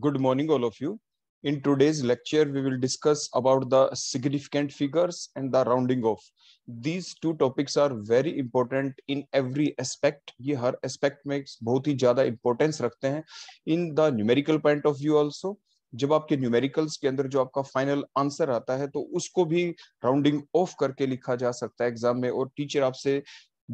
good morning all of you in today's lecture we will discuss about the significant figures and the rounding off these two topics are very important in every aspect ye har aspect में bahut hi ज्यादा importance rakhte hain in the numerical point of view also जब आपके numericals के अंदर जो आपका final answer आता है तो उसको भी राउंडिंग ऑफ करके लिखा जा सकता है एग्जाम में और टीचर आपसे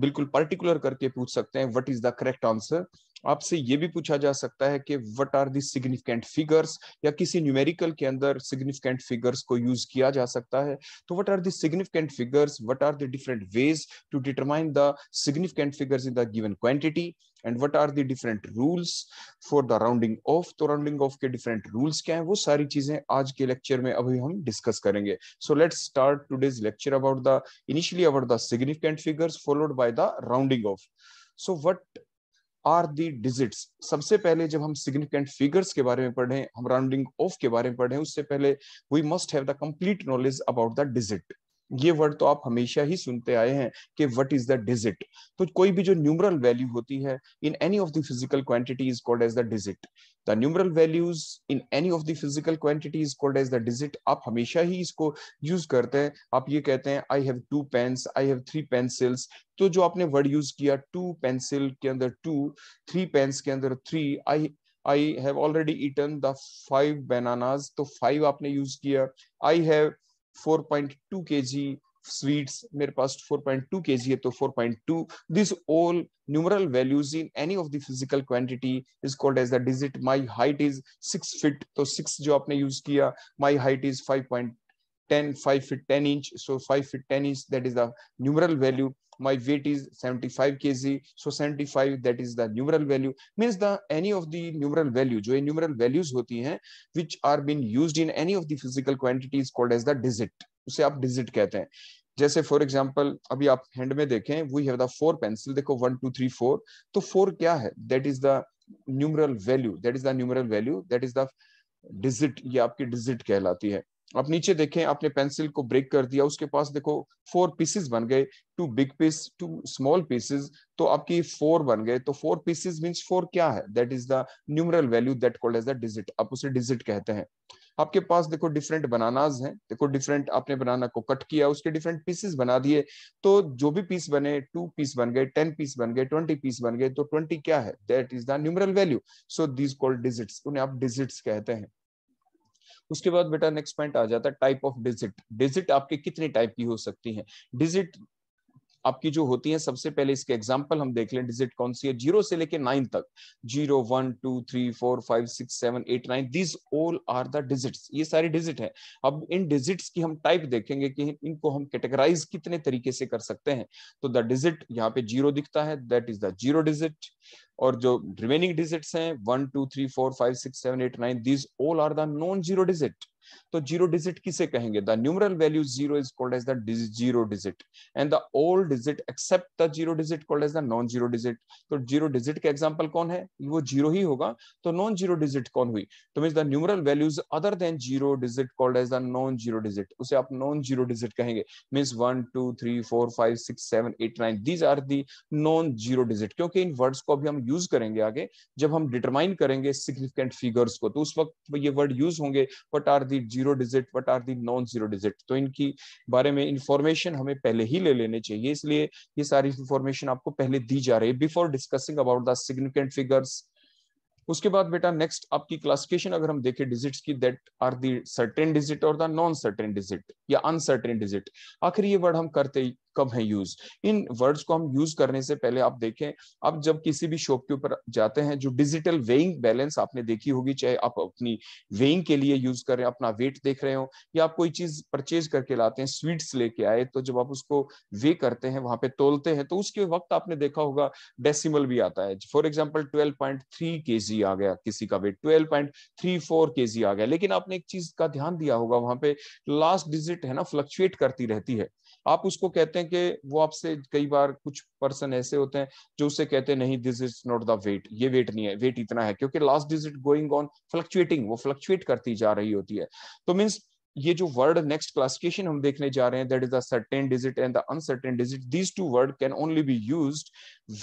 बिल्कुल पर्टिकुलर करके पूछ सकते हैं what is the correct answer आपसे ये भी पूछा जा सकता है कि what are the significant figures या किसी न्यूमेरिकल के अंदर सिग्निफिकेंट फिगर्स को यूज किया जा सकता है तो what are significant significant figures what are the different ways to determine the significant figures in the given quantity and what are the different rules for the rounding off तो rounding off के different rules क्या है वो सारी चीजें आज के lecture में अभी हम डिस्कस करेंगे so let start today's lecture about the initially about the significant figures followed by the rounding off so what are the digits सबसे पहले जब हम सिग्निफिकेंट फिगर्स के बारे में पढ़ें हम राउंडिंग ऑफ के बारे में पढ़ें उससे पहले we must have the complete knowledge about the digit ये वर्ड तो आप हमेशा ही सुनते आए हैं कि व्हाट इज द डिजिट तो कोई भी जो न्यूमरल वैल्यू होती है in any of the physical quantity is called as the digit the numeral values in any of the physical quantity is called as the digit आप हमेशा ही इसको use करते हैं आप ये कहते हैं I have two pens I have three pencils तो जो आपने वर्ड यूज किया टू पेंसिल के अंदर टू थ्री पेन्स के अंदर three I I have already eaten the five bananas तो फाइव आपने यूज किया I have 4.2 kg sweets mere paas 4.2 kg hai to 4.2 this all numeral values in any of the physical quantity is called as the digit my height is 6 feet to 6 jo aapne use kiya my height is 5.10 5 feet 10 inch so 5 feet 10 inch that is the numeral value my weight is 75 kg so 75 that is the numeral value means the any of the numeral value jo numeral values hoti hain which are being used in any of the physical quantities called as the digit उसे आप digit कहते हैं जैसे for example अभी आप hand में देखें we have the four pencil देखो वन टू थ्री फोर तो फोर क्या है that is the numeral value that is the numeral value that is the digit ये आपकी डिजिट कहलाती है आप नीचे देखें आपने पेंसिल को ब्रेक कर दिया उसके पास देखो फोर पीसेस बन गए two big piece two small pieces तो आपकी फोर बन गए तो फोर पीसेस मींस फोर क्या है that is the numeral value that called as the digit आप उसे डिजिट कहते हैं आपके पास देखो डिफरेंट बनानाज हैं देखो डिफरेंट आपने बनाना को कट किया उसके डिफरेंट पीसेस बना दिए तो जो भी पीस बने टू पीस बन गए टेन पीस बन गए ट्वेंटी पीस बन गए तो ट्वेंटी क्या है that is the numeral value so these called digits उन्हें आप डिजिट्स कहते हैं उसके बाद बेटा नेक्स्ट पॉइंट आ जाता है टाइप ऑफ डिजिट डिजिट आपके कितने टाइप की हो सकती है डिजिट आपकी जो होती है सबसे पहले इसके एग्जाम्पल हम देख लें डिजिट कौन सी है जीरो से लेके नाइन तक zero one two three four five six seven eight nine this all are the digits ये सारे डिजिट है अब इन डिजिट्स की हम टाइप देखेंगे कि इनको हम कैटेगराइज कितने तरीके से कर सकते हैं तो द डिजिट यहाँ पे जीरो दिखता है that is the zero digit और जो रिमेनिंग डिजिट्स हैं one two three four five six seven eight nine this all are the non zero digit तो जीरो डिजिट किसे कहेंगे the numeral value zero is called as the zero digit and the old digit except the zero digit called as the non zero digit तो zero digit का example कौन है वो zero ही होगा तो नॉन जीरो डिजिट कौन हुई तो mean the numeral values other than zero digit called as the non zero digit उसे आप नॉन जीरो डिजिट कहेंगे means one two three four five six seven eight nine are the non zero digit क्योंकि इन words को अभी हम use करेंगे आगे जब हम डिटरमाइन करेंगे सिग्निफिकेंट फिगर्स को तो उस वक्त ये वर्ड यूज होंगे what are the zero digit what are the non zero digit तो इनकी बारे में इंफॉर्मेशन हमें पहले ही ले लेने चाहिए इसलिए ये सारी इंफॉर्मेशन आपको पहले दी जा रही है before discussing about the significant figures उसके बाद बेटा नेक्स्ट आपकी क्लासिफिकेशन अगर हम देखें डिजिट्स की that are the certain digit और द नॉन सर्टेन डिजिट या अनसर्टेन डिजिट आखिर ये वर्ड हम करते कब है यूज इन वर्ड्स को हम यूज करने से पहले आप देखें आप जब किसी भी शॉप के ऊपर जाते हैं जो डिजिटल वेइंग बैलेंस आपने देखी होगी चाहे आप अपनी वेइंग के लिए यूज कर रहे हैं अपना वेट देख रहे हो या आप कोई चीज परचेज करके लाते हैं स्वीट्स लेके आए तो जब आप उसको वे करते हैं वहां पे तोलते हैं तो उसके वक्त आपने देखा होगा डेसिमल भी आता है for example twelve point three K G आ गया किसी का weight twelve point three four K G आ गया लेकिन आपने एक चीज का ध्यान दिया होगा वहां पे लास्ट डिजिट है ना फ्लक्चुएट करती रहती है आप उसको कहते हैं कि वो आपसे कई बार कुछ पर्सन ऐसे होते हैं जो उससे कहते हैं नहीं this is not the weight ये वेट नहीं है वेट इतना है क्योंकि last digit going on fluctuating वो फ्लक्चुएट करती जा रही होती है तो मीन्स ये जो वर्ड नेक्स्ट क्लासिफिकेशन हम देखने जा रहे हैं that is the certain digit and the uncertain digit these two word can only be used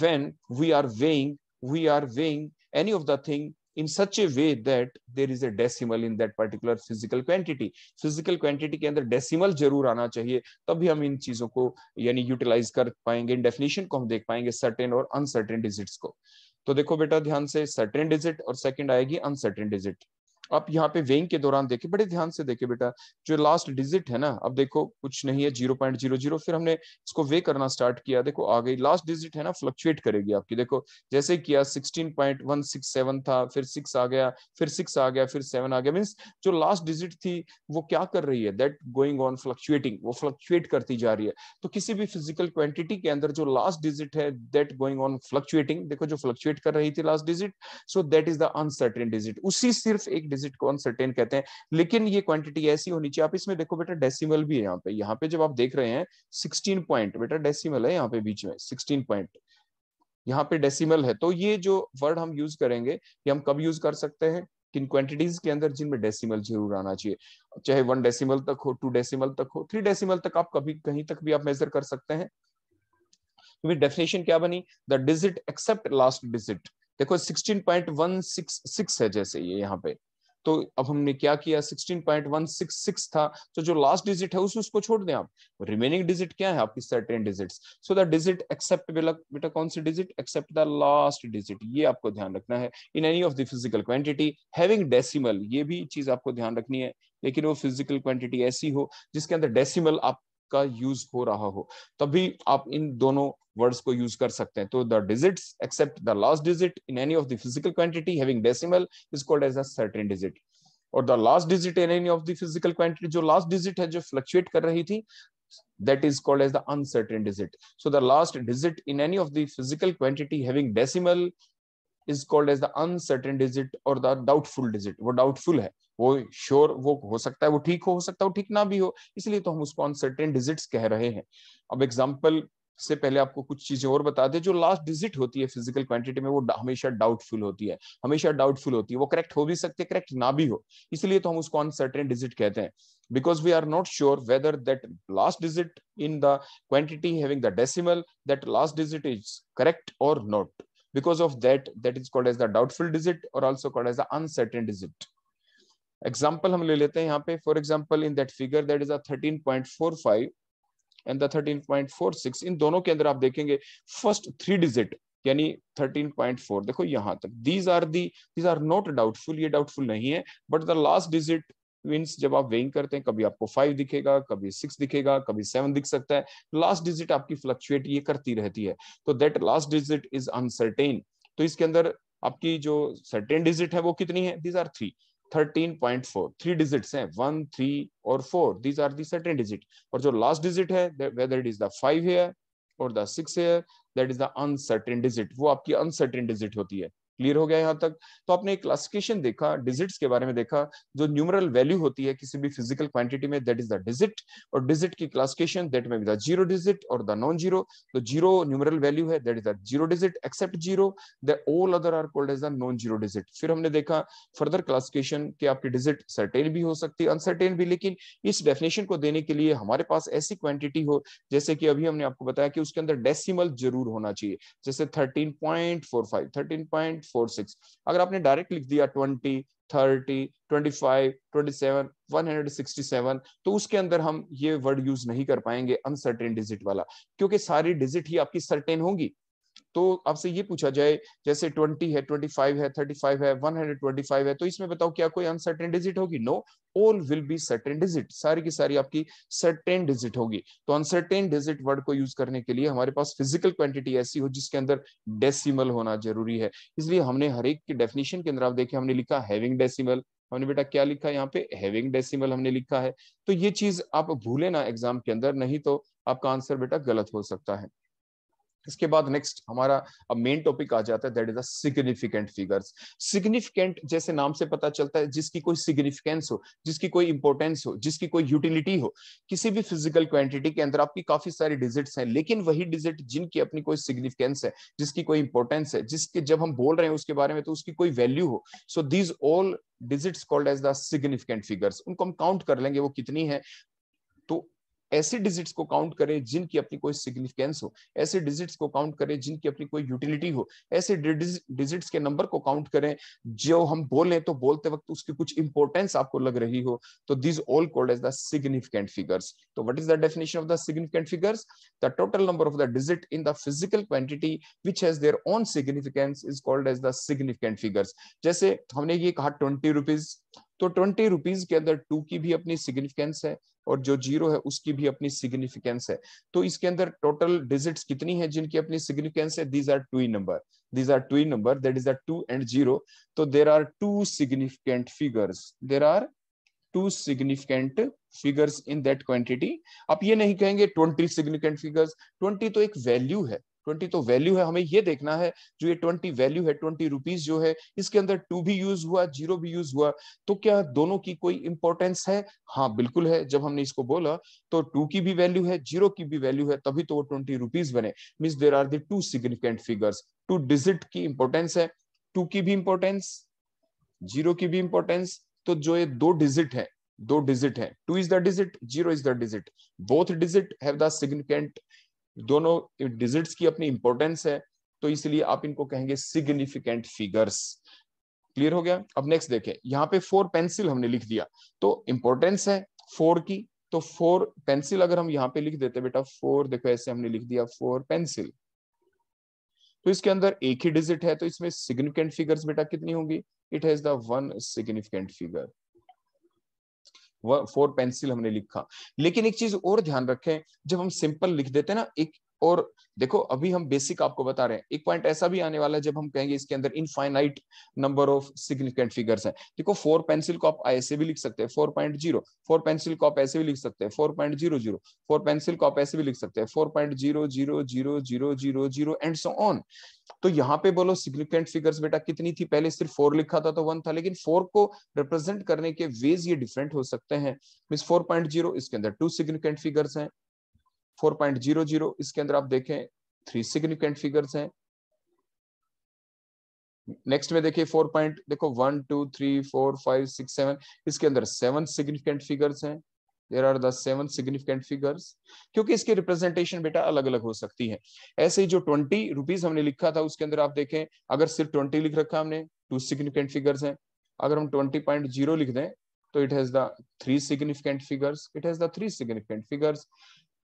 when we are weighing we are weighing any of the thing in such a way that there is a decimal in that particular physical quantity physical quantity के अंदर decimal जरूर आना चाहिए तभी हम इन चीजों को यानी यूटिलाइज कर पाएंगे इन डेफिनेशन को हम देख पाएंगे सर्टेन और अनसर्टेन डिजिट्स को तो देखो बेटा ध्यान से सर्टेन डिजिट और सेकंड आएगी अनसर्टेन डिजिट आप यहाँ पे वेइंग के दौरान देखे बड़े ध्यान से देखे बेटा जो लास्ट डिजिट है ना अब देखो कुछ नहीं है जीरो पॉइंट जीरो जीरो फिर हमने इसको वे करना स्टार्ट किया देखो आ गई लास्ट डिजिट है ना फ्लक्चुएट करेगी आपकी देखो जैसे किया sixteen point one six seven था फिर सिक्स आ गया फिर सिक्स आ गया फिर सेवन आ गया मीन्स जो लास्ट डिजिट थी वो क्या कर रही है दैट गोइंग ऑन फ्लक्चुएटिंग वो फ्लक्चुएट करती जा रही है तो किसी भी फिजिकल क्वान्टिटी के अंदर जो लास्ट डिजिट है दैट गोइंग ऑन फ्लक्चुएटिंग देखो जो फ्लक्चुएट कर रही थी last digit so that is the uncertain digit उसी सिर्फ एक डिजिट को अनसर्टेन कहते हैं लेकिन ये क्वांटिटी ऐसी होनी चाहिए आप इसमें देखो बेटा डेसिमल भी है यहाँ पे यहाँ पे जब आप देख रहे हैं सिक्सटीन पॉइंट बेटा डेसीमल है यहाँ पे बीच में सिक्सटीन पॉइंट यहाँ पे डेसीमल है तो ये जो वर्ड हम यूज करेंगे ये हम कब यूज कर सकते हैं किन क्वांटिटीज के अंदर जिनमें डेसिमल जरूर आना चाहिए चाहे वन डेसिमल तक हो टू डेसिमल तक हो थ्री डेसिमल तक आप कभी कहीं तक भी आप मेजर कर सकते हैं क्योंकि तो डेफिनेशन क्या बनी the digit except last digit देखो 16.166 है जैसे ये यहाँ पे तो अब हमने क्या किया 16.166 था तो जो लास्ट डिजिट है उसे उसको छोड़ दें आप रिमेनिंग डिजिट क्या है आपकी certain digit so the digit except बेटा कौन सी digit except the last digit ये आपको ध्यान रखना है in any of the physical quantity having decimal ये भी चीज आपको ध्यान रखनी है लेकिन वो फिजिकल क्वांटिटी ऐसी हो जिसके अंदर डेसिमल आप का यूज हो रहा हो तभी आप इन दोनों वर्ड्स को यूज कर सकते हैं तो the digit except the last digit in any of the physical quantity having decimal is called as a certain digit और the last digit in any of the physical quantity जो last digit है जो fluctuate कर रही थी that is called as the uncertain digit so the last digit in any of the physical quantity having decimal is called as the uncertain digit or the doubtful digit वो doubtful है वो sure वो हो सकता है वो ठीक हो हो सकता है वो ठीक ना भी हो इसलिए तो हम उसको अनसर्टेन डिजिट्स कह रहे हैं अब एग्जाम्पल से पहले आपको कुछ चीजें और बता दें जो लास्ट डिजिट होती है फिजिकल क्वांटिटी में वो हमेशा डाउटफुल होती है हमेशा डाउटफुल होती है वो करेक्ट हो भी सकती है करेक्ट ना भी हो इसलिए तो हम उसको अनसर्टेन डिजिट कहते हैं because we are not sure whether that last digit in the quantity having the decimal that last digit is correct और not because of that that is called as the doubtful digit और also called as the uncertain digit example हम ले लेते हैं यहाँ पे for example in that figure that is eighteen point four five and thirteen point four six इन दोनों के अंदर आप देखेंगे फर्स्ट थ्री डिजिट यानी 13.4 देखो यहां तक these are the these are not doubtful ये डाउटफुल नहीं है but the last digit means जब आप वेइंग करते हैं कभी आपको फाइव दिखेगा कभी सिक्स दिखेगा कभी सेवन दिख सकता है लास्ट डिजिट आपकी फ्लक्चुएट ये करती रहती है तो that last digit is uncertain तो इसके अंदर आपकी जो सर्टेन डिजिट है वो कितनी है these are three 13.4 three digits हैं वन थ्री और four these are the second digit और जो लास्ट डिजिट है whether it is the five here और the six here that is the uncertain digit वो आपकी अनसर्टेन डिजिट होती है क्लियर हो गया यहाँ तक तो आपने एक क्लासिफिकेशन देखा डिजिट्स के बारे में देखा जो न्यूमरल वैल्यू होती है किसी भी फिजिकल क्वांटिटी में दैट इज द डिजिट और डिजिट की क्लासिफिकेशन दैट में जीरो डिजिट और द नॉन जीरो तो जीरो न्यूमरल वैल्यू है that is the zero digit except zero the all other are called as the non zero digit फिर हमने देखा further classification कि आपकी डिजिट सर्टेन भी हो सकती है अनसर्टेन भी लेकिन इस डेफिनेशन को देने के लिए हमारे पास ऐसी क्वांटिटी हो जैसे कि अभी हमने आपको बताया कि उसके अंदर डेसिमल जरूर होना चाहिए जैसे thirteen point four five thirteen point four six अगर आपने डायरेक्ट लिख दिया twenty thirty twenty five twenty seven one hundred sixty seven तो उसके अंदर हम ये वर्ड यूज नहीं कर पाएंगे अनसर्टेन डिजिट वाला क्योंकि सारी डिजिट ही आपकी सर्टेन होगी तो आपसे ये पूछा जाए जैसे 20 है 25 है 35 है 125 है तो इसमें बताओ क्या कोई अनसर्टेन डिजिट होगी no all will be certain digit सारी की सारी आपकी सर्टेन डिजिट होगी तो अनसर्टेन डिजिट वर्ड को यूज करने के लिए हमारे पास फिजिकल क्वांटिटी ऐसी हो जिसके अंदर डेसिमल होना जरूरी है इसलिए हमने हर एक डेफिनेशन के अंदर आप देखिए हमने लिखा हैविंग डेसिमल हमने बेटा क्या लिखा है यहाँ पे हैविंग डेसिमल हमने लिखा है तो ये चीज आप भूले ना एग्जाम के अंदर नहीं तो आपका आंसर बेटा गलत हो सकता है इसके बाद नेक्स्ट हमारा अब मेन टॉपिक आ जाता है that is significant figures significant जैसे नाम से पता चलता है जिसकी कोई सिग्निफिकेंस हो जिसकी कोई इंपॉर्टेंस हो जिसकी कोई यूटिलिटी हो किसी भी फिजिकल क्वांटिटी के अंदर आपकी काफी सारे डिजिट्स हैं लेकिन वही डिजिट जिनकी अपनी कोई सिग्निफिकेंस है जिसकी कोई इंपॉर्टेंस है जिसके जब हम बोल रहे हैं उसके बारे में तो उसकी कोई वैल्यू हो so these all digits called as the significant figures उनको हम काउंट कर लेंगे वो कितनी है तो ऐसे डिजिट्स को काउंट करें जिनकी अपनी कोई सिग्निफिकेंस हो ऐसे डिजिट्स को काउंट करें जिनकी अपनी कोई यूटिलिटी हो ऐसे डिजिट्स के नंबर को काउंट करें जो हम बोलें तो बोलते वक्त उसकी कुछ इंपॉर्टेंस आपको लग रही हो तो this all called as the significant figures तो what is the definition of the significant figures the total number of the digit in the physical quantity which has their own significance is called as the significant figures जैसे हमने ये कहा twenty rupees तो twenty rupees के अंदर to की भी अपनी सिग्निफिकेंस है और जो जीरो है उसकी भी अपनी सिग्निफिकेंस है तो इसके अंदर टोटल डिजिट्स कितनी है जिनकी अपनी सिग्निफिकेंस है these are two number these are two number that is are two and zero तो there are two significant figures there are two significant figures in that quantity आप ये नहीं कहेंगे ट्वेंटी सिग्निफिकेंट फिगर्स ट्वेंटी तो एक value है twenty तो value है हमें ये देखना है जो ये ट्वेंटी वैल्यू है ट्वेंटी रुपीज जो है इसके अंदर टू भी यूज हुआ जीरो भी यूज हुआ तो क्या दोनों की कोई इंपॉर्टेंस है हाँ बिल्कुल है जब हमने इसको बोला तो टू की भी वैल्यू है जीरो की भी वैल्यू है तभी तो वो ट्वेंटी रुपीज बने mean there are two significant figures two digit की इंपॉर्टेंस है टू की भी इंपॉर्टेंस जीरो की भी इंपॉर्टेंस तो जो ये दो डिजिट है दो डिजिट है two is the digit zero is the digit both digit have the significant दोनों डिजिट्स की अपनी इंपॉर्टेंस है तो इसलिए आप इनको कहेंगे सिग्निफिकेंट फिगर्स क्लियर हो गया अब नेक्स्ट देखें यहाँ पे फोर पेंसिल हमने लिख दिया तो इंपॉर्टेंस है फोर की तो फोर पेंसिल अगर हम यहाँ पे लिख देते बेटा फोर देखो ऐसे हमने लिख दिया फोर पेंसिल तो इसके अंदर एक ही डिजिट है तो इसमें सिग्निफिकेंट फिगर्स बेटा कितनी होंगी it has the one significant figure four pencil हमने लिखा लेकिन एक चीज और ध्यान रखें जब हम सिंपल लिख देते हैं ना एक और देखो अभी हम बेसिक आपको बता रहे हैं एक पॉइंट ऐसा भी आने वाला है जब हम कहेंगे इसके अंदर infinite number of significant figures हैं देखो फोर पेंसिल को आप ऐसे भी लिख सकते हैं four point zero four pencil को आप ऐसे भी लिख सकते हैं four point zero zero four pencil को आप ऐसे भी लिख सकते हैं four point zero zero zero zero zero zero and so on तो यहाँ पे बोलो सिग्निफिकेंट फिगर्स बेटा कितनी थी पहले सिर्फ फोर लिखा था तो वन था लेकिन फोर को रिप्रेजेंट करने के वेज ये डिफरेंट हो सकते हैं मीन फोर पॉइंट जीरो इसके अंदर टू सिग्निफिकेंट फिगर्स हैं 4.00 इसके अंदर आप देखें थ्री सिग्निफिकेंट फिगर्स हैं नेक्स्ट में देखिए फोर पॉइंट देखो one two three four five six seven इसके अंदर सेवन सिग्निफिकेंट फिगर्स हैं there are the seven significant figures क्योंकि इसकी रिप्रेजेंटेशन बेटा अलग अलग हो सकती है ऐसे ही जो ट्वेंटी रुपीज हमने लिखा था उसके अंदर आप देखें अगर सिर्फ ट्वेंटी लिख रखा हमने टू सिग्निफिकेंट फिगर्स हैं अगर हम ट्वेंटी पॉइंट जीरो लिख दें तो it has the three significant figures it has the three significant figures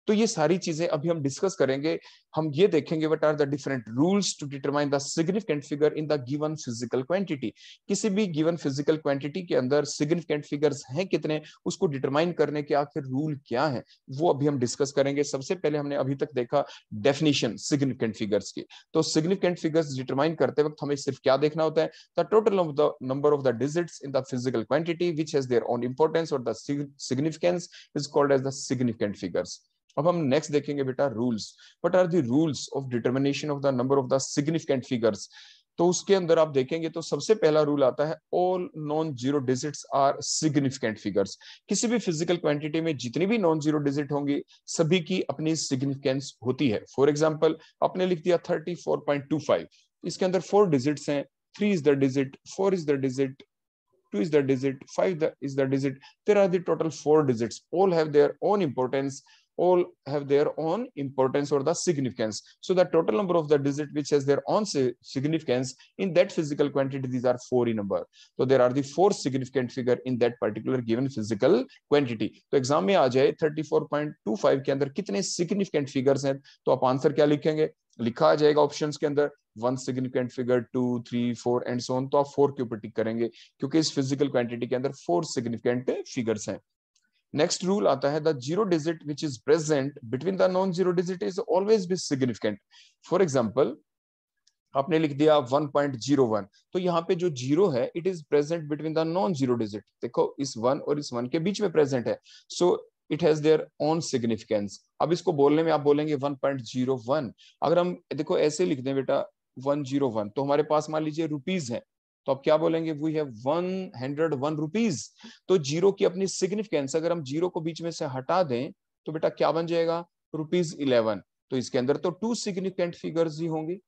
तो ये सारी चीजें अभी हम डिस्कस करेंगे हम ये देखेंगे what are the different rules to determine the significant figure in the given physical quantity किसी भी गिवन फिजिकल क्वांटिटी के अंदर सिग्निफिकेंट फिगर्स हैं कितने उसको डिटरमाइन करने के आखिर रूल क्या है वो अभी हम डिस्कस करेंगे सबसे पहले हमने अभी तक देखा डेफिनेशन सिग्निफिकेंट फिगर्स की तो सिग्निफिकेंट फिगर्स डिटरमाइन करते वक्त हमें सिर्फ क्या देखना होता है the total of the number of the digits in the physical quantity which has their own importance और the significance is called as the significant figures अब हम नेक्स्ट देखेंगे बेटा rules what are the rules of determination of the number of the significant figures तो उसके अंदर आप देखेंगे तो सबसे पहला रूल आता है all non zero digits are significant figures किसी भी फिजिकल क्वांटिटी में जितनी भी नॉन जीरो डिजिट होंगी सभी की अपनी सिग्निफिकेंस होती है फॉर एग्जांपल आपने लिख दिया 34.25 इसके अंदर फोर डिजिट्स हैं three is the digit four is the digit two is the digit five is the digit there are total four digit all have their own their all have their own importance or the significance. So the total number of the digit which has their own significance in that physical quantity, these are four in number. So there are the four significant figure in that particular given physical quantity. So exam mein आ जाए 34.25 andar kitne significant figures hain? To aap answer kya likhenge? Likha लिखा जाएगा options के अंदर one significant figure two three four and so on तो आप four के ऊपर टिक करेंगे क्योंकि इस फिजिकल क्वांटिटी के अंदर फोर सिग्निफिकेंट फिगर्स हैं नेक्स्ट रूल आता है that zero digit which is present between the non zero digit is always be significant for example आपने लिख दिया 1.01 तो यहाँ पे जो जीरो है it is present between the non zero digit देखो इस वन और इस वन के बीच में प्रेजेंट है so it has their own significance अब इसको बोलने में आप बोलेंगे 1.01 अगर हम देखो ऐसे लिख दें बेटा 101 तो हमारे पास मान लीजिए रुपीज है तो आप क्या बोलेंगे we have one hundred one rupees तो जीरो की अपनी सिग्निफिकेंस अगर हम जीरो को बीच में से हटा दें तो बेटा क्या बन जाएगा रुपीज इलेवन तो इसके अंदर तो टू सिग्निफिकेंट फिगर्स ही होंगे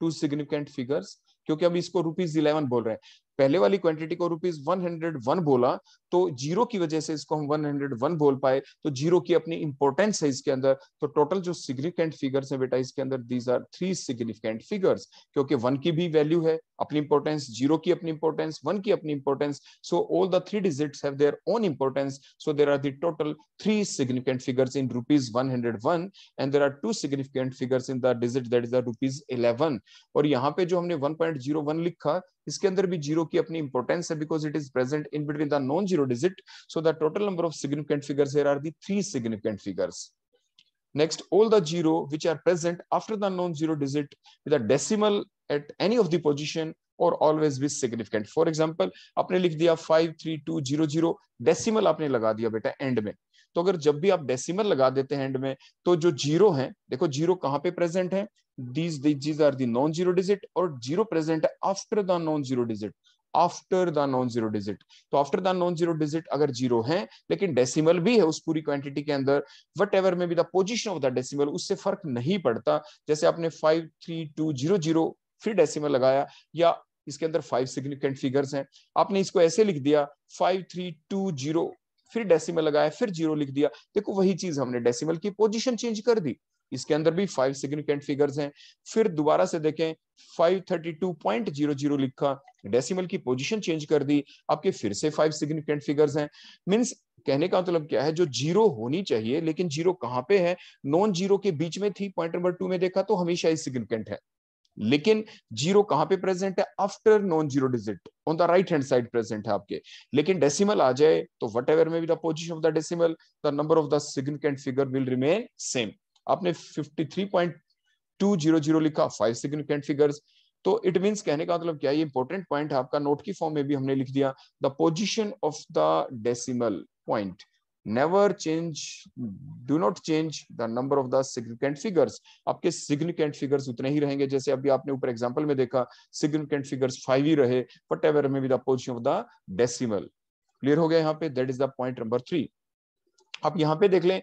टू सिग्निफिकेंट फिगर्स क्योंकि हम इसको रुपीज इलेवन बोल रहे हैं पहले वाली क्वांटिटी को रुपीज वन हंड्रेड वन बोला तो जीरो की वजह से इसको हम वन हंड्रेड वन बोल पाए तो जीरो की अपनी इंपॉर्टेंस है इसके अंदर तो टोटल जो सिग्निफिकेंट फिगर्स है बेटा इसके अंदर these are three significant figures क्योंकि वन की भी वैल्यू है अपनी इंपॉर्टेंस जीरो की अपनी इंपॉर्टेंस वन की अपनी importance so all the three digits have their own importance so there are the total three significant figures in rupees one hundred one and there are two significant figures in the digit that is the rupees eleven और यहाँ पे जो हमने one point zero one लिखा इसके अंदर भी zero की अपनी इंपॉर्टेंस है because it is present in between the non zero digit so the total number of significant figures here are the three significant figures next all the zero which are present after the non zero digit with a decimal at any of the position और always भी significant for example आपने लिख दिया 53200 decimal आपने लगा दिया बेटा and में तो अगर जब भी आप डेसिमल लगा देते हैं एंड में तो जो जीरो है देखो जीरो कहाँ पे प्रेजेंट है these these are the non zero digit और zero present after after the non zero digit तो after the non zero digit अगर जीरो है लेकिन डेसिमल भी है उस पूरी क्वांटिटी के अंदर वट एवर में भी the position of the decimal उससे फर्क नहीं पड़ता जैसे आपने five three two zero zero फिर डेसिमल लगाया या इसके अंदर फाइव सिग्निफिकेंट फिगर्स हैं आपने इसको ऐसे लिख दिया फाइव थ्री टू जीरो फिर डेसिमल लगाया फिर जीरो लिख दिया देखो वही चीज हमने डेसिमल की पोजीशन चेंज कर दी इसके अंदर भी फाइव सिग्निफिकेंट फिगर्स हैं फिर दोबारा से देखें 532.00 लिखा डेसिमल की पोजीशन चेंज कर दी आपके फिर से फाइव सिग्निफिकेंट फिगर्स हैं मींस कहने का मतलब क्या है जो जीरो होनी चाहिए लेकिन जीरो कहां पे है नॉन जीरो के बीच में थी पॉइंट नंबर टू में देखा तो हमेशा ही सिग्निफिकेंट है लेकिन जीरो कहां पे प्रेजेंट है after non zero digit on the right hand side present है आपके लेकिन डेसिमल आ जाए तो वट एवर में be the position of the decimal the number of the significant figure will remain same आपने 53.200 लिखा फाइव सिग्निफिकेंट फिगर्स तो इट मीन्स कहने का मतलब क्या ये इंपॉर्टेंट पॉइंट है आपका नोट की फॉर्म में भी हमने लिख दिया the position of the decimal point never change do not change the number of the significant figures आपके सिग्निफिकेंट फिगर्स उतने ही रहेंगे जैसे अभी आपने ऊपर एग्जाम्पल में देखा सिग्निफिकेंट फिगर्स फाइव ही रहे बट एवर में the position of the decimal clear हो गया यहाँ पे that is the point number three आप यहाँ पे देख लें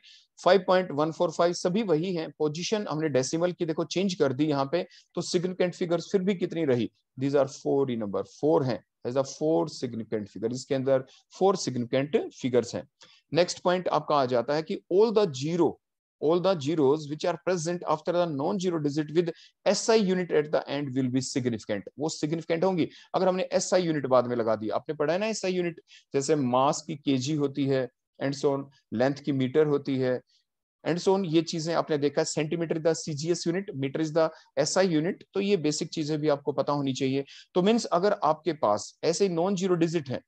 5.145 सभी वही हैं पोजीशन हमने डेसिमल की देखो चेंज कर दी यहाँ पे तो सिग्निफिकेंट फिगर्स फिर भी कितनी रही दीज आर फोर ही नंबर फोर है as a four significant figure इसके अंदर फोर सिग्निफिकेंट फिगर्स हैं नेक्स्ट पॉइंट आपका आ जाता है कि all the zero all the zeros which are present after the non zero digit with SI unit at the end will be significant wo significant होंगी अगर हमने SI unit baad mein laga di aapne पढ़ा है ना SI unit जैसे मास की kg hoti hai and so on length की metre होती है एंड सोन ये चीजें आपने देखा centimetre is the CGS unit metre is the SI unit तो ये बेसिक चीजें भी आपको पता होनी चाहिए तो मीन्स अगर आपके पास ऐसे नॉन जीरो डिजिट है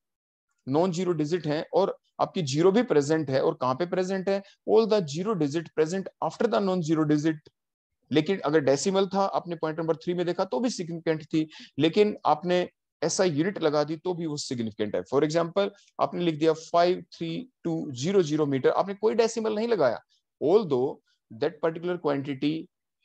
नॉन जीरो डिजिट है और आपकी जीरो भी प्रेजेंट है और कहाँ पे प्रेजेंट है all the zero digit present after the non zero digit लेकिन अगर डेसिमल था आपने पॉइंट नंबर थ्री में देखा तो भी सिग्निफिकेंट थी लेकिन आपने ऐसा यूनिट लगा दी तो भी वो सिग्निफिकेंट है फॉर एग्जाम्पल आपने लिख दिया five three two zero zero metre आपने कोई डेसिमल नहीं लगाया although that particular quantity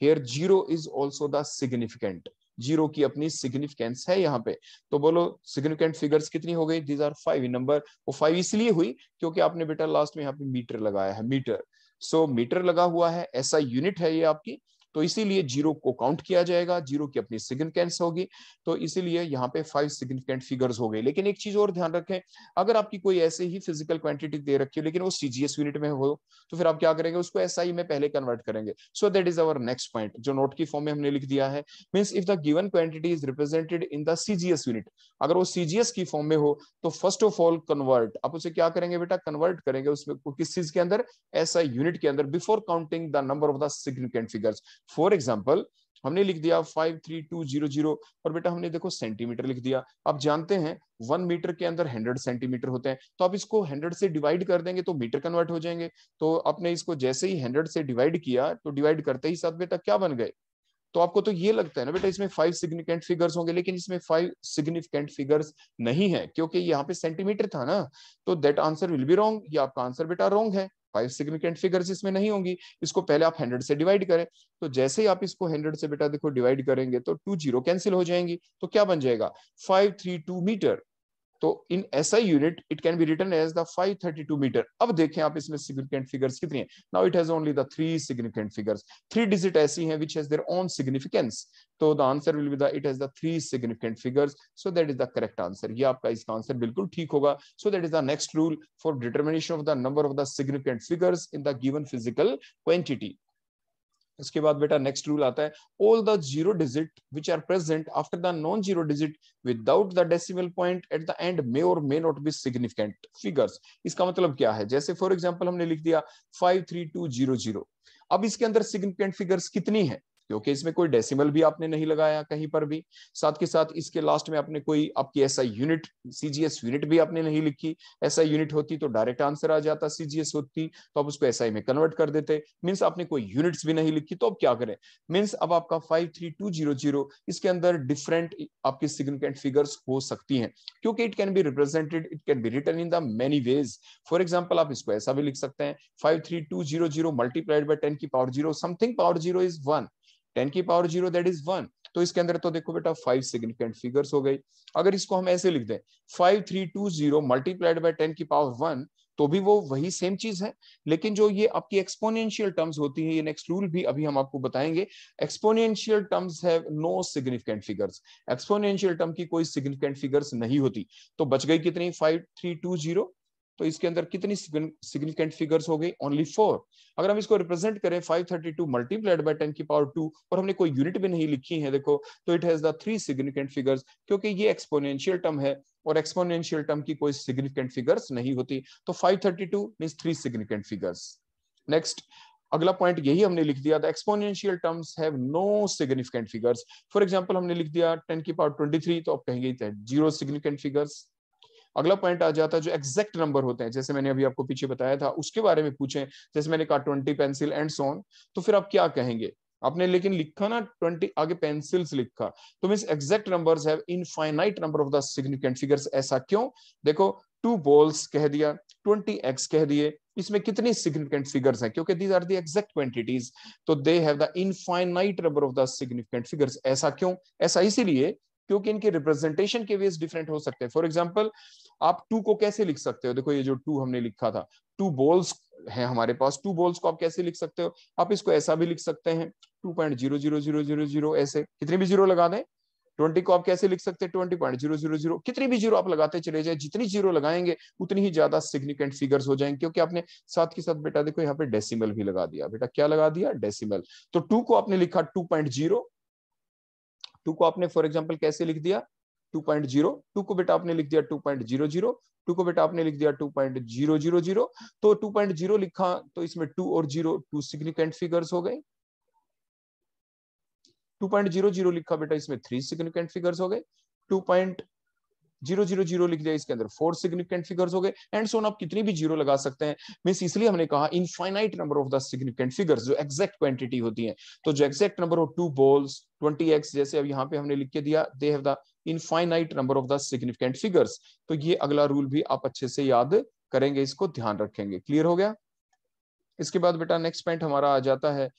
here zero is also the significant zero की अपनी सिग्निफिकेंस है यहाँ पे तो बोलो सिग्निफिकेंट फिगर्स कितनी हो गई दीज आर फाइव नंबर वो फाइव इसलिए हुई क्योंकि आपने बेटा लास्ट में यहाँ पे मीटर लगाया है मीटर सो so, मीटर लगा हुआ है ऐसा यूनिट है ये आपकी तो इसीलिए जीरो को काउंट किया जाएगा जीरो की अपनी सिग्निफिकेंस होगी तो इसीलिए यहाँ पे फाइव सिग्निफिकेंट फिगर्स हो गए लेकिन एक चीज और ध्यान रखें अगर आपकी कोई ऐसे ही फिजिकल क्वांटिटी दे रखी हो लेकिन वो सीजीएस यूनिट में हो तो फिर आप क्या करेंगे उसको एसआई में पहले कन्वर्ट करेंगे so that is our next point जो नोट की फॉर्म में हमने लिख दिया है means if the given quantity is represented in the CGS unit अगर वो सीजीएस की फॉर्म में हो तो फर्स्ट ऑफ ऑल कन्वर्ट आप उसे क्या करेंगे बेटा कन्वर्ट करेंगे उसमें किस चीज के अंदर एसआई यूनिट के अंदर before counting the number of the significant figures for example हमने लिख दिया five three two zero zero और बेटा हमने देखो सेंटीमीटर लिख दिया आप जानते हैं वन मीटर के अंदर हंड्रेड सेंटीमीटर होते हैं तो आप इसको हंड्रेड से डिवाइड कर देंगे तो मीटर कन्वर्ट हो जाएंगे तो आपने इसको जैसे ही हंड्रेड से डिवाइड किया तो डिवाइड करते ही साथ बेटा क्या बन गए तो आपको तो ये लगता है ना बेटा इसमें फाइव सिग्निफिकेंट फिगर्स होंगे लेकिन इसमें फाइव सिग्निफिकेंट फिगर्स नहीं है क्योंकि यहाँ पे सेंटीमीटर था ना तो that answer will be wrong ये आपका आंसर बेटा रॉन्ग है फाइव सिग्निफिकेंट फिगर्स इसमें नहीं होंगी इसको पहले आप हंड्रेड से डिवाइड करें तो जैसे ही आप इसको हंड्रेड से बेटा देखो डिवाइड करेंगे तो टू जीरो कैंसिल हो जाएंगी तो क्या बन जाएगा फाइव थ्री टू मीटर तो in SI unit it can be written as the 532 metre अब देखें आप इसमें सिग्निफिकेंट फिगर्स कितनी हैं now it has only the three significant figures three digit ऐसी हैं which has their own significance तो the answer will be the it has the three significant figures so that is the correct answer ये आपका इसका आंसर बिल्कुल ठीक होगा so that is the next rule for determination of the number of the significant figures in the given physical quantity इसके बाद बेटा नेक्स्ट रूल आता है all the zero digit which are present after the non zero digit without the decimal point at the end may or may not be significant figures इसका मतलब क्या है जैसे फॉर एग्जाम्पल हमने लिख दिया five three two zero zero अब इसके अंदर सिग्निफिकेंट फिगर्स कितनी है क्योंकि इसमें कोई डेसिमल भी आपने नहीं लगाया कहीं पर भी साथ के साथ इसके लास्ट में आपने कोई आपकी ऐसा यूनिट सीजीएस यूनिट भी आपने नहीं लिखी ऐसा यूनिट होती तो डायरेक्ट आंसर आ जाता सीजीएस होती तो आप उसको एसआई में कन्वर्ट कर देते मीन्स आपने कोई यूनिट्स भी नहीं लिखी तो अब क्या करें मीन्स अब आपका five three two zero zero इसके अंदर डिफरेंट आपकी सिग्निफिकेंट फिगर्स हो सकती है क्योंकि it can be represented it can be written in the many ways for example आप इसको ऐसा भी लिख सकते हैं five three two zero zero multiplied by ten की power zero something power zero is one 10 की power zero that is one तो इसके अंदर तो देखो बेटा फाइव सिग्निफिकेंट फिगर्स हो गई अगर इसको हम ऐसे लिख दें five three two zero multiplied by ten की पावर वन तो भी वो वही सेम चीज है लेकिन जो ये आपकी एक्सपोनेंशियल टर्म्स होती है ये नेक्स्ट रूल भी अभी हम आपको बताएंगे exponential terms have no significant figures exponential term की कोई सिग्निफिकेंट फिगर्स नहीं होती तो बच गई कितनी फाइव थ्री टू जीरो तो इसके अंदर कितनी सिग्निफिकेंट फिगर्स हो गई ओनली फोर अगर हम इसको रिप्रेजेंट करें 532 thirty two multiplied by ten की पावर टू और हमने कोई यूनिट भी नहीं लिखी है देखो तो it has the three significant figures क्योंकि ये एक्सपोनेंशियल टर्म है और एक्सपोनेंशियल टर्म की कोई सिग्निफिकेंट फिगर्स नहीं होती तो 532 thirty two mean three significant figures next अगला पॉइंट यही हमने लिख दिया था exponential terms have no significant figures for example हमने लिख दिया 10 की पावर 23 तो आप कहेंगे जीरो सिग्निफिकेंट फिगर्स अगला पॉइंट आ जाता है जो एग्जैक्ट नंबर होते हैं जैसे मैंने अभी आपको पीछे बताया था उसके बारे में पूछें जैसे मैंने कहा ट्वेंटी पेंसिल एंड सोन तो फिर आप क्या कहेंगे आपने लेकिन लिखा ना ट्वेंटी आगे पेंसिल्स लिखा तो mean exact number infinite number of the significant figures ऐसा क्यों देखो टू बॉल्स कह दिया ट्वेंटी एक्स कह दिए इसमें कितनी सिग्निफिकेंट फिगर्स हैं क्योंकि these are the exact quantities तो they have the infinite number of the significant figures ऐसा क्यों ऐसा इसीलिए क्योंकि इनके रिप्रेजेंटेशन के वेज डिफरेंट हो सकते हैं फॉर एग्जाम्पल आप टू को कैसे लिख सकते हो देखो ये जो टू हमने लिखा था टू बॉल्स है हमारे पास टू बॉल्स को आप कैसे लिख सकते हो आप इसको ऐसा भी लिख सकते हैं two point zero zero zero zero zero ऐसे कितने भी जीरो लगा दें ट्वेंटी को आप कैसे लिख सकते हैं twenty point zero zero zero कितनी भी जीरो आप लगाते चले जाए जितनी जीरो लगाएंगे उतनी ही ज्यादा सिग्निफिकेंट फिगर्स हो जाएंगे क्योंकि आपने साथ के साथ बेटा देखो यहाँ पे डेसिमल भी लगा दिया बेटा क्या लगा दिया डेसिमल तो टू को आपने लिखा टू पॉइंट जीरो टू को आपने फॉर एग्जाम्पल कैसे लिख दिया 2.0 टू को बेटा आपने लिख दिया 2.00 टू को बेटा आपने लिख दिया 2.000 तो 2.0 लिखा तो इसमें टू और जीरो टू सिग्निफिकेंट फिगर्स हो गए 2.00 लिखा बेटा इसमें थ्री सिग्निफिकेंट फिगर्स हो गए जीरो जीरो जीरो लिख दिया इसके अंदर फोर सिग्निफिकेंट फिगर्स हो गए एंड सोन आप कितनी भी जीरो लगा सकते हैं मीन्स इसलिए हमने कहा infinite number of the significant figures जो एक्जैक्ट क्वांटिटी होती है तो जो exact number of two balls twenty X जैसे अब यहाँ पे हमने लिख के दिया they have the infinite number of the significant figures तो ये अगला रूल भी आप अच्छे से याद करेंगे इसको ध्यान रखेंगे क्लियर हो गया इसके बाद बेटा नेक्स्ट पॉइंट हमारा आ जाता है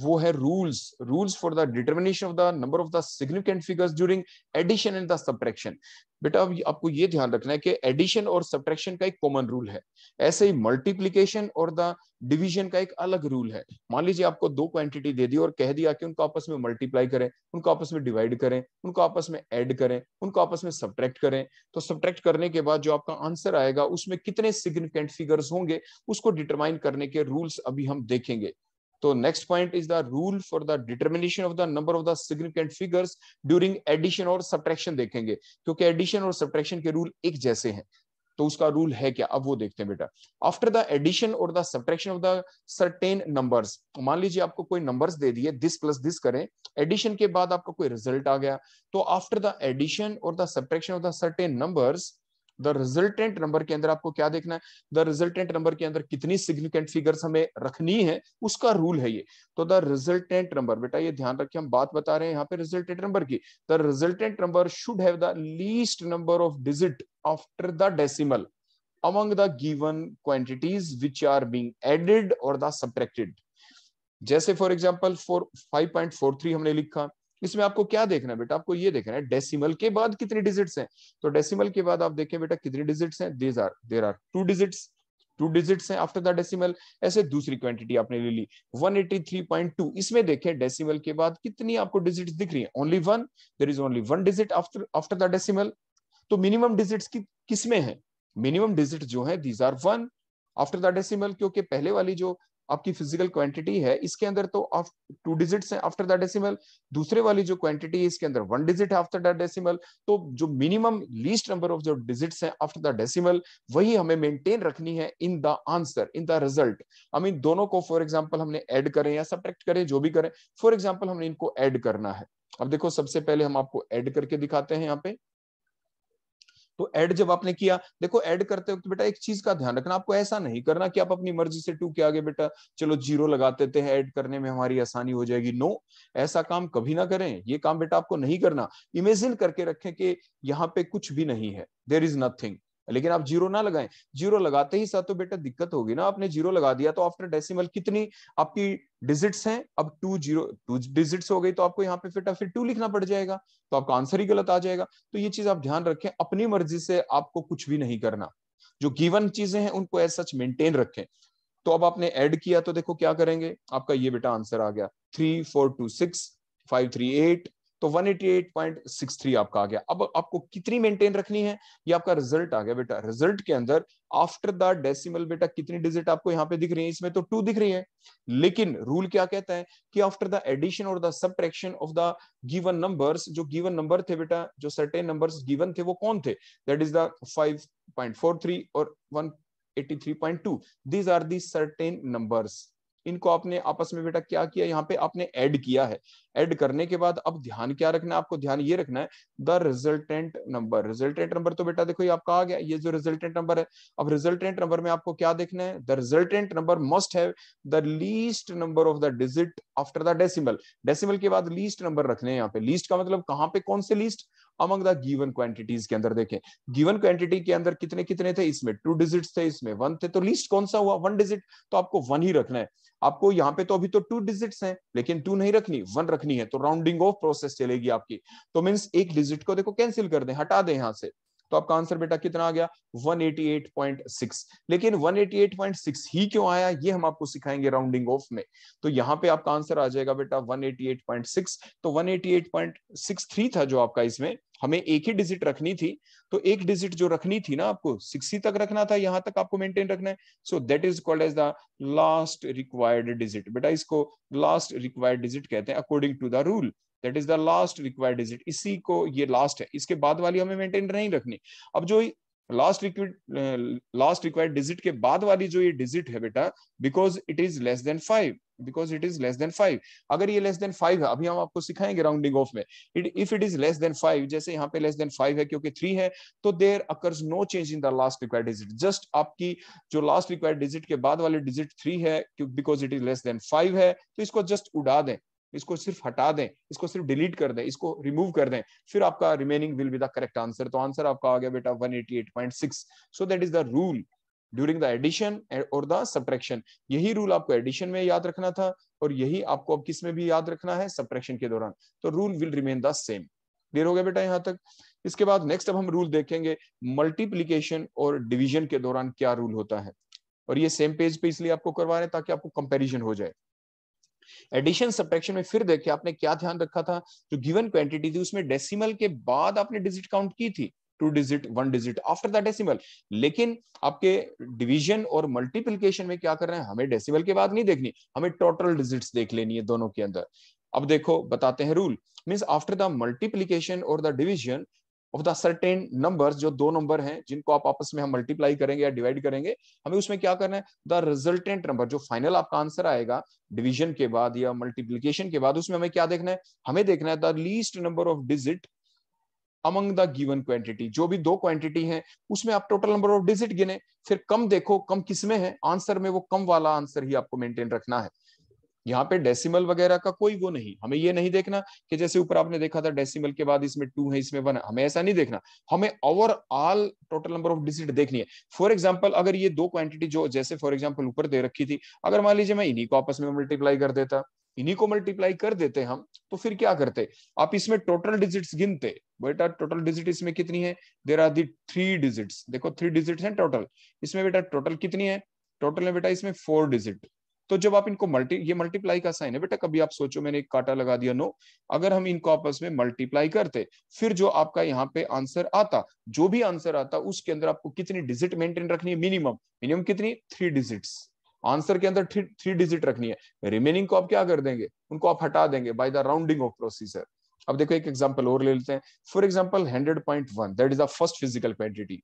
वो है rules rules for the determination of the number of the significant figures during addition and the subtraction बेटा अब आपको ये ध्यान रखना है कि एडिशन और सब्ट्रैक्शन का एक कॉमन रूल है ऐसे ही मल्टीप्लीकेशन और द डिवीजन का एक अलग रूल है मान लीजिए आपको दो क्वांटिटी दे दी और कह दिया कि उनको आपस में मल्टीप्लाई करें उनको आपस में डिवाइड करें उनको आपस में ऐड करें उनको आपस में सब्ट्रैक्ट करें तो सब्ट्रैक्ट करने के बाद जो आपका आंसर आएगा उसमें कितने सिग्निफिकेंट फिगर्स होंगे उसको डिटरमाइन करने के रूल्स अभी हम देखेंगे तो next point is the rule for the determination of the number of the significant figures during addition और सब्ट्रैक्शन देखेंगे क्योंकि एडिशन और सब्ट्रैक्शन के रूल एक जैसे हैं तो उसका रूल है क्या अब वो देखते हैं बेटा आफ्टर द एडिशन और the subtraction of the certain numbers मान लीजिए आपको कोई नंबर्स दे दिए दिस प्लस दिस करें एडिशन के बाद आपका कोई रिजल्ट आ गया तो आफ्टर द एडिशन और the subtraction of the certain numbers the resultant number के अंदर आपको क्या देखना है द रिजल्टेंट नंबर के अंदर कितनी सिग्निफिकेंट फिगर्स हमें रखनी है उसका रूल है ये तो द रिजल्टेंट नंबर बेटा ये ध्यान रखिए हम बात बता रहे हैं यहाँ पे रिजल्टेंट नंबर की the resultant number should have the least number of digit after the decimal among the given quantities which are being added और the subtracted जैसे for example four five point four three हमने लिखा इसमें आपको क्या देखना है बेटा आपको ये देखना है डेसिमल के बाद कितने डिजिट्स हैं तो डेसिमल के बाद आप देखें बेटा कितने डिजिट्स हैं these are there are two digits two digits हैं आफ्टर द डेसिमल ऐसे दूसरी क्वांटिटी आपने ले ली 183.2 इसमें देखें डेसिमल के बाद कितनी आपको डिजिट्स दिख रही है only one there is only one digit after after the decimal तो मिनिमम डिजिट्स की किसमें है मिनिमम डिजिट जो है these are one after the decimal क्योंकि पहले वाली जो आपकी फिजिकल क्वांटिटी है इसके अंदर तो ऑफ टू डिजिट है आफ्टर द डेसिमल दूसरे वाली जो क्वांटिटी है इसके अंदर वन डिजिट है आफ्टर द डेसिमल तो जो मिनिमम लीस्ट नंबर ऑफ जो डिजिट है आफ्टर द डेसिमल वही हमें मेंटेन रखनी है in the answer in the result I mean दोनों को फॉर एग्जाम्पल हमने एड करें या सब्ट्रैक्ट करें जो भी करें फॉर एग्जाम्पल हमने इनको एड करना है अब देखो सबसे पहले हम आपको एड करके दिखाते हैं यहाँ पे तो ऐड जब आपने किया देखो ऐड करते वक्त बेटा एक चीज का ध्यान रखना आपको ऐसा नहीं करना कि आप अपनी मर्जी से टू के आगे बेटा चलो जीरो लगा देते हैं ऐड करने में हमारी आसानी हो जाएगी नो ऐसा काम कभी ना करें ये काम बेटा आपको नहीं करना इमेजिन करके रखें कि यहाँ पे कुछ भी नहीं है देर इज नथिंग लेकिन आप जीरो ना लगाएं जीरो लगाते ही साथ तो बेटा दिक्कत होगी ना आपने जीरो लगा दिया तो आफ्टर डेसिमल कितनी आपकी डिजिट्स हैं अब टू जीरो टू डिजिट्स हो गई तो आपको यहाँ पे फिर फिर टू लिखना पड़ जाएगा तो आपका आंसर ही गलत आ जाएगा तो ये चीज आप ध्यान रखें अपनी मर्जी से आपको कुछ भी नहीं करना जो गिवन चीजें हैं उनको एज सच मेंटेन रखें तो अब आपने ऐड किया तो देखो क्या करेंगे आपका ये बेटा आंसर आ गया three four two six five three eight तो 188.63 आपका आ गया अब आपको कितनी मेंटेन रखनी है ये आपका रिजल्ट आ गया बेटा रिजल्ट के अंदर आफ्टर द डेसिमल बेटा कितनी डिजिट आपको यहाँ पे दिख रही है इसमें तो टू दिख रही है लेकिन रूल क्या कहता है कि आफ्टर द एडिशन और the subtraction of the given numbers जो गिवन नंबर थे बेटा जो सर्टेन नंबर्स गिवन थे वो कौन थे दैट इज द 5.43 और 183.2 these are the certain numbers इनको आपने आपस में बेटा क्या किया यहाँ पे आपने ऐड किया है ऐड करने के बाद अब ध्यान क्या रखना है आपको ध्यान ये रखना है the resultant number resultant number तो बेटा देखो ये आपका आ गया ये जो रिजल्टेंट नंबर है अब रिजल्टेंट नंबर में आपको क्या देखना है the resultant number must have the least number of the digit after the decimal decimal के बाद लीस्ट नंबर रखने हैं यहाँ पे लीस्ट का मतलब कहाँ पे कौन से least among the given quantities के अंदर देखें गिवन क्वांटिटी के अंदर कितने कितने थे इसमें टू डिजिट थे इसमें वन थे तो लिस्ट कौन सा हुआ वन डिजिट तो आपको वन ही रखना है आपको यहाँ पे तो अभी तो टू डिजिट्स हैं लेकिन टू नहीं रखनी वन रखनी है तो राउंडिंग ऑफ प्रोसेस चलेगी आपकी तो मीन्स एक डिजिट को देखो कैंसिल कर दें हटा दें यहाँ से तो आपका आंसर बेटा कितना आ गया 188.6 लेकिन 188.6 ही क्यों आया ये हम आपको सिखाएंगे राउंडिंग ऑफ में तो यहाँ पे आपका आंसर आ जाएगा बेटा 188.6 तो 188.63 था जो आपका इसमें हमें एक ही डिजिट रखनी थी तो एक डिजिट जो रखनी थी ना आपको सिक्सटी तक रखना था यहां तक आपको मेंटेन रखना है so that is called as the last required digit बेटा इसको लास्ट रिक्वायर्ड डिजिट कहते हैं according to the rule that is the last required digit इसी को ये लास्ट है इसके बाद वाली हमें मेंटेन नहीं रखनी अब जो last required last required digit के बाद वाली जो ये डिजिट है बेटा because it is less than five because it is less than five अगर ये लेस देन फाइव है अभी हम आपको सिखाएंगे राउंडिंग ऑफ में it if it is less than five जैसे यहाँ पे लेस देन फाइव है क्योंकि थ्री है तो there occurs no change in the last required digit just आपकी जो लास्ट रिक्वायर्ड डिजिट के बाद वाले डिजिट थ्री है because it is less than five है तो इसको जस्ट उड़ा दें इसको सिर्फ हटा दें इसको सिर्फ डिलीट कर दें इसको रिमूव कर दें फिर आपका remaining will be the correct answer तो आंसर आपका आ गया बेटा 188.6 so that is the rule during the addition और द सब्ट्रैक्शन यही रूल आपको एडिशन में याद रखना था और यही आपको अब किस में भी याद रखना है सब्ट्रैक्शन के दौरान तो rule will remain the same clear हो गया बेटा यहाँ तक इसके बाद नेक्स्ट अब हम रूल देखेंगे मल्टीप्लीकेशन और डिविजन के दौरान क्या रूल होता है और ये सेम पेज पे इसलिए आपको करवा रहे हैं ताकि आपको कंपेरिजन हो जाए एडिशन सब्ट्रैक्शन में फिर देखिए आपने क्या ध्यान रखा था जो गिवन क्वांटिटी थी उसमें डेसिमल के बाद आपने डिजिट काउंट की थी two digit one digit after the decimal लेकिन आपके डिवीजन और मल्टीप्लिकेशन में क्या कर रहे हैं हमें डेसिमल के बाद नहीं देखनी हमें टोटल डिजिट्स देख लेनी है दोनों के अंदर अब देखो बताते हैं rule means after the multiplication और the division of the certain number जो दो नंबर हैं जिनको आप आपस में हम मल्टीप्लाई करेंगे या डिवाइड करेंगे हमें उसमें क्या करना है द रिजल्टेंट नंबर जो फाइनल आपका आंसर आएगा डिवीजन के बाद या मल्टीप्लीकेशन के बाद उसमें हमें क्या देखना है हमें देखना है the least number of digit among the given quantity जो भी दो क्वांटिटी हैं उसमें आप टोटल नंबर ऑफ डिजिट गिने फिर कम देखो कम किसमें है आंसर में वो कम वाला आंसर ही आपको मेंटेन रखना है यहाँ पे डेसिमल वगैरह का कोई वो नहीं हमें ये नहीं देखना कि जैसे ऊपर आपने देखा था डेसिमल के बाद इसमें टू है इसमें वन है हमें ऐसा नहीं देखना हमें overall total number of digit देखनी है फॉर एग्जाम्पल अगर ये दो क्वांटिटी जो जैसे फॉर एग्जांपल ऊपर दे रखी थी अगर मान लीजिए मैं इन्हीं को आपस में मल्टीप्लाई कर देता इन्हीं को मल्टीप्लाई कर देते हम तो फिर क्या करते आप इसमें टोटल डिजिट गिनते बेटा टोटल डिजिट इसमें कितनी है there are the three digit देखो थ्री डिजिट है टोटल इसमें बेटा टोटल कितनी है टोटल है बेटा इसमें फोर डिजिट तो जब आप इनको मल्टी ये मल्टीप्लाई का साइन है बेटा कभी आप सोचो मैंने एक काटा लगा दिया नो अगर हम इनको आपस में मल्टीप्लाई करते फिर जो आपका यहाँ पे आंसर आता जो भी आंसर आता उसके अंदर आपको कितनी डिजिट मेंटेन रखनी है मिनिमम मिनिमम कितनी थ्री डिजिट्स आंसर के अंदर थ्री डिजिट रखनी है रिमेनिंग को आप क्या कर देंगे उनको आप हटा देंगे by the rounding off procedure अब देखो एक एग्जांपल और ले लेते हैं for example hundred point one that is the first physical quantity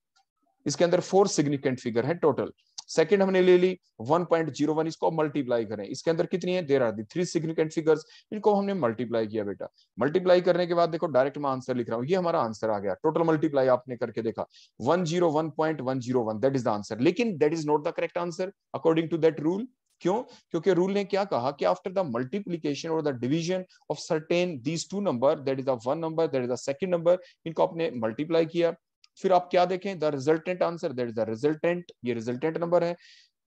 इसके अंदर फोर सिग्निफिकेंट फिगर है टोटल सेकंड हमने ले ली 1.01 इसको मल्टीप्लाई करें इसके अंदर कितनी है there are the three significant figures इनको हमने मल्टीप्लाई किया बेटा मल्टीप्लाई करने के बाद देखो डायरेक्ट मैं आंसर लिख रहा हूँ ये हमारा आंसर आ गया टोटल मल्टीप्लाई आपने करके देखा one 101.101 that is the answer लेकिन that is not the correct answer according to that rule क्यों क्योंकि रूल ने क्या कहा कि आफ्टर द मल्टीप्लीकेशन और the division of certain these two number that is the one number that is the second number इनको आपने multiply किया फिर आप क्या देखें the resultant answer that is the resultant ये रिजल्टेंट नंबर है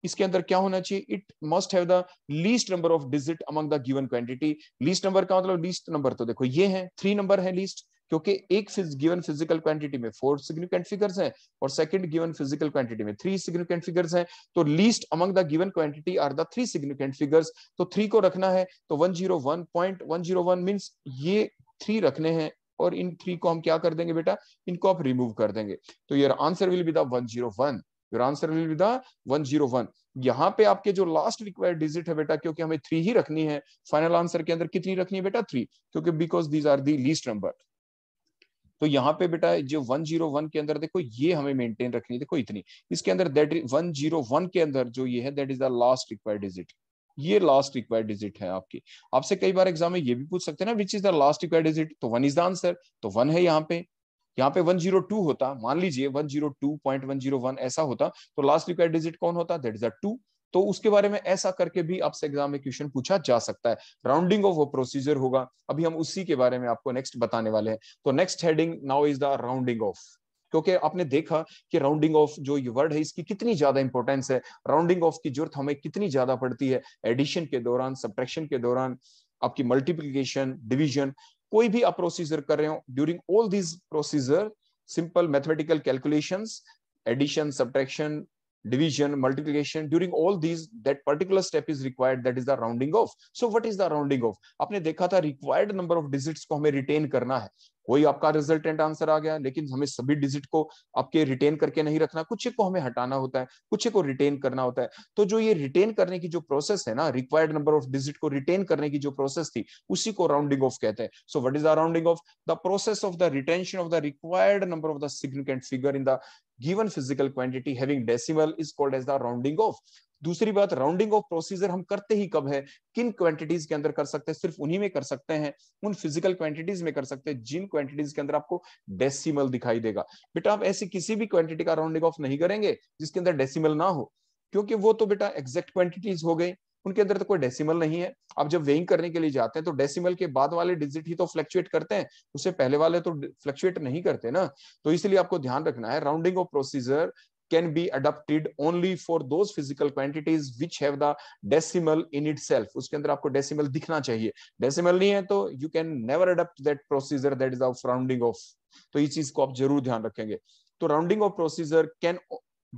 इसके अंदर क्या होना चाहिए it must have the least number of digit among the given quantity least number का मतलब लीस्ट नंबर तो देखो ये है थ्री नंबर है लीस्ट क्योंकि एक गिवन फिजिकल क्वांटिटी में फोर सिग्निफिकेंट फिगर्स हैं और सेकंड गिवन फिजिकल क्वांटिटी में थ्री सिग्निफिकेंट फिगर्स हैं तो least among the given quantity are the three significant figures तो थ्री को रखना है तो 101.101 मींस ये थ्री रखने हैं और इन थ्री को हम क्या कर देंगे बेटा इनको आप रिमूव कर देंगे तो your answer will be then zero one your answer will be then zero one यहाँ पे आपके जो लास्ट रिक्वायर्ड डिजिट है बेटा क्योंकि हमें थ्री ही रखनी है फाइनल आंसर के अंदर कितनी रखनी है बेटा थ्री क्योंकि because these are the least number तो यहाँ पे बेटा जो 101 के अंदर देखो ये हमें मेंटेन रखनी है देखो इतनी इसके अंदर 101 के अंदर जो ये है that is the last required digit ये लास्ट रिक्वायर्ड डिजिट है आपके आपसे कई बार एग्जाम में ये भी पूछ सकते हैं ना which is the last required digit तो वन इज द आंसर तो वन है यहाँ पे यहाँ पे 102 होता मान लीजिए 102.101 ऐसा होता तो लास्ट रिक्वायर्ड डिजिट कौन होता दैट इज अ टू तो उसके बारे में ऐसा करके भी आपसे एग्जाम में क्वेश्चन पूछा जा सकता है राउंडिंग ऑफ वो प्रोसीजर होगा अभी हम उसी के बारे में आपको नेक्स्ट बताने वाले हैं तो next heading now is the rounding off क्योंकि आपने देखा कि राउंडिंग ऑफ जो ये वर्ड है इसकी कितनी ज्यादा इंपॉर्टेंस है राउंडिंग ऑफ की जरूरत हमें कितनी ज्यादा पड़ती है एडिशन के दौरान सब्ट्रैक्शन के दौरान आपकी मल्टीप्लीकेशन डिविजन कोई भी आप प्रोसीजर कर रहे हो during all this procedure simple mathematical calculation addition subtraction division, multiplication. During all these, that particular step is required. That is the rounding off. So what is the rounding off? आपने देखा था required number of digits को हमें retain करना है कोई आपका resultant answer आ गया लेकिन हमें सभी डिजिट को आपके रिटेन करके नहीं रखना कुछ को हमें हटाना होता है कुछ को रिटेन करना होता है तो जो ये रिटेन करने की जो प्रोसेस है ना रिक्वायर्ड नंबर ऑफ डिजिट को रिटेन करने की जो प्रोसेस थी उसी को राउंडिंग ऑफ कहते हैं so what is the rounding off the process of the retention of the required number of the significant figure in the given physical quantity having decimal is called as the rounding off दूसरी बात rounding off procedure हम करते ही कब है किन quantities के अंदर कर सकते हैं सिर्फ उन्हीं में कर सकते हैं उन फिजिकल क्वांटिटीज में कर सकते हैं जिन क्वांटिटीज के अंदर आपको डेसिमल दिखाई देगा बेटा आप ऐसी किसी भी क्वांटिटी का राउंडिंग ऑफ नहीं करेंगे जिसके अंदर डेसिमल ना हो क्योंकि वो तो बेटा एग्जैक्ट क्वांटिटीज हो गई उनके अंदर तो कोई डेसिमल नहीं है आप जब वेइंग करने के लिए जाते हैं तो डेसिमल के बाद वाले डिजिट ही तो फ्लक्चुएट करते हैं उससे पहले वाले तो फ्लक्चुएट नहीं करते ना तो इसलिए आपको ध्यान रखना है rounding off procedure can be adopted only for those physical quantities which है डेसिमल इन इट उसके अंदर आपको डेसिमल दिखना चाहिए डेसिमल नहीं है तो you can never adopt that procedure that is of rounding off तो इस चीज को आप जरूर ध्यान रखेंगे तो rounding off procedure can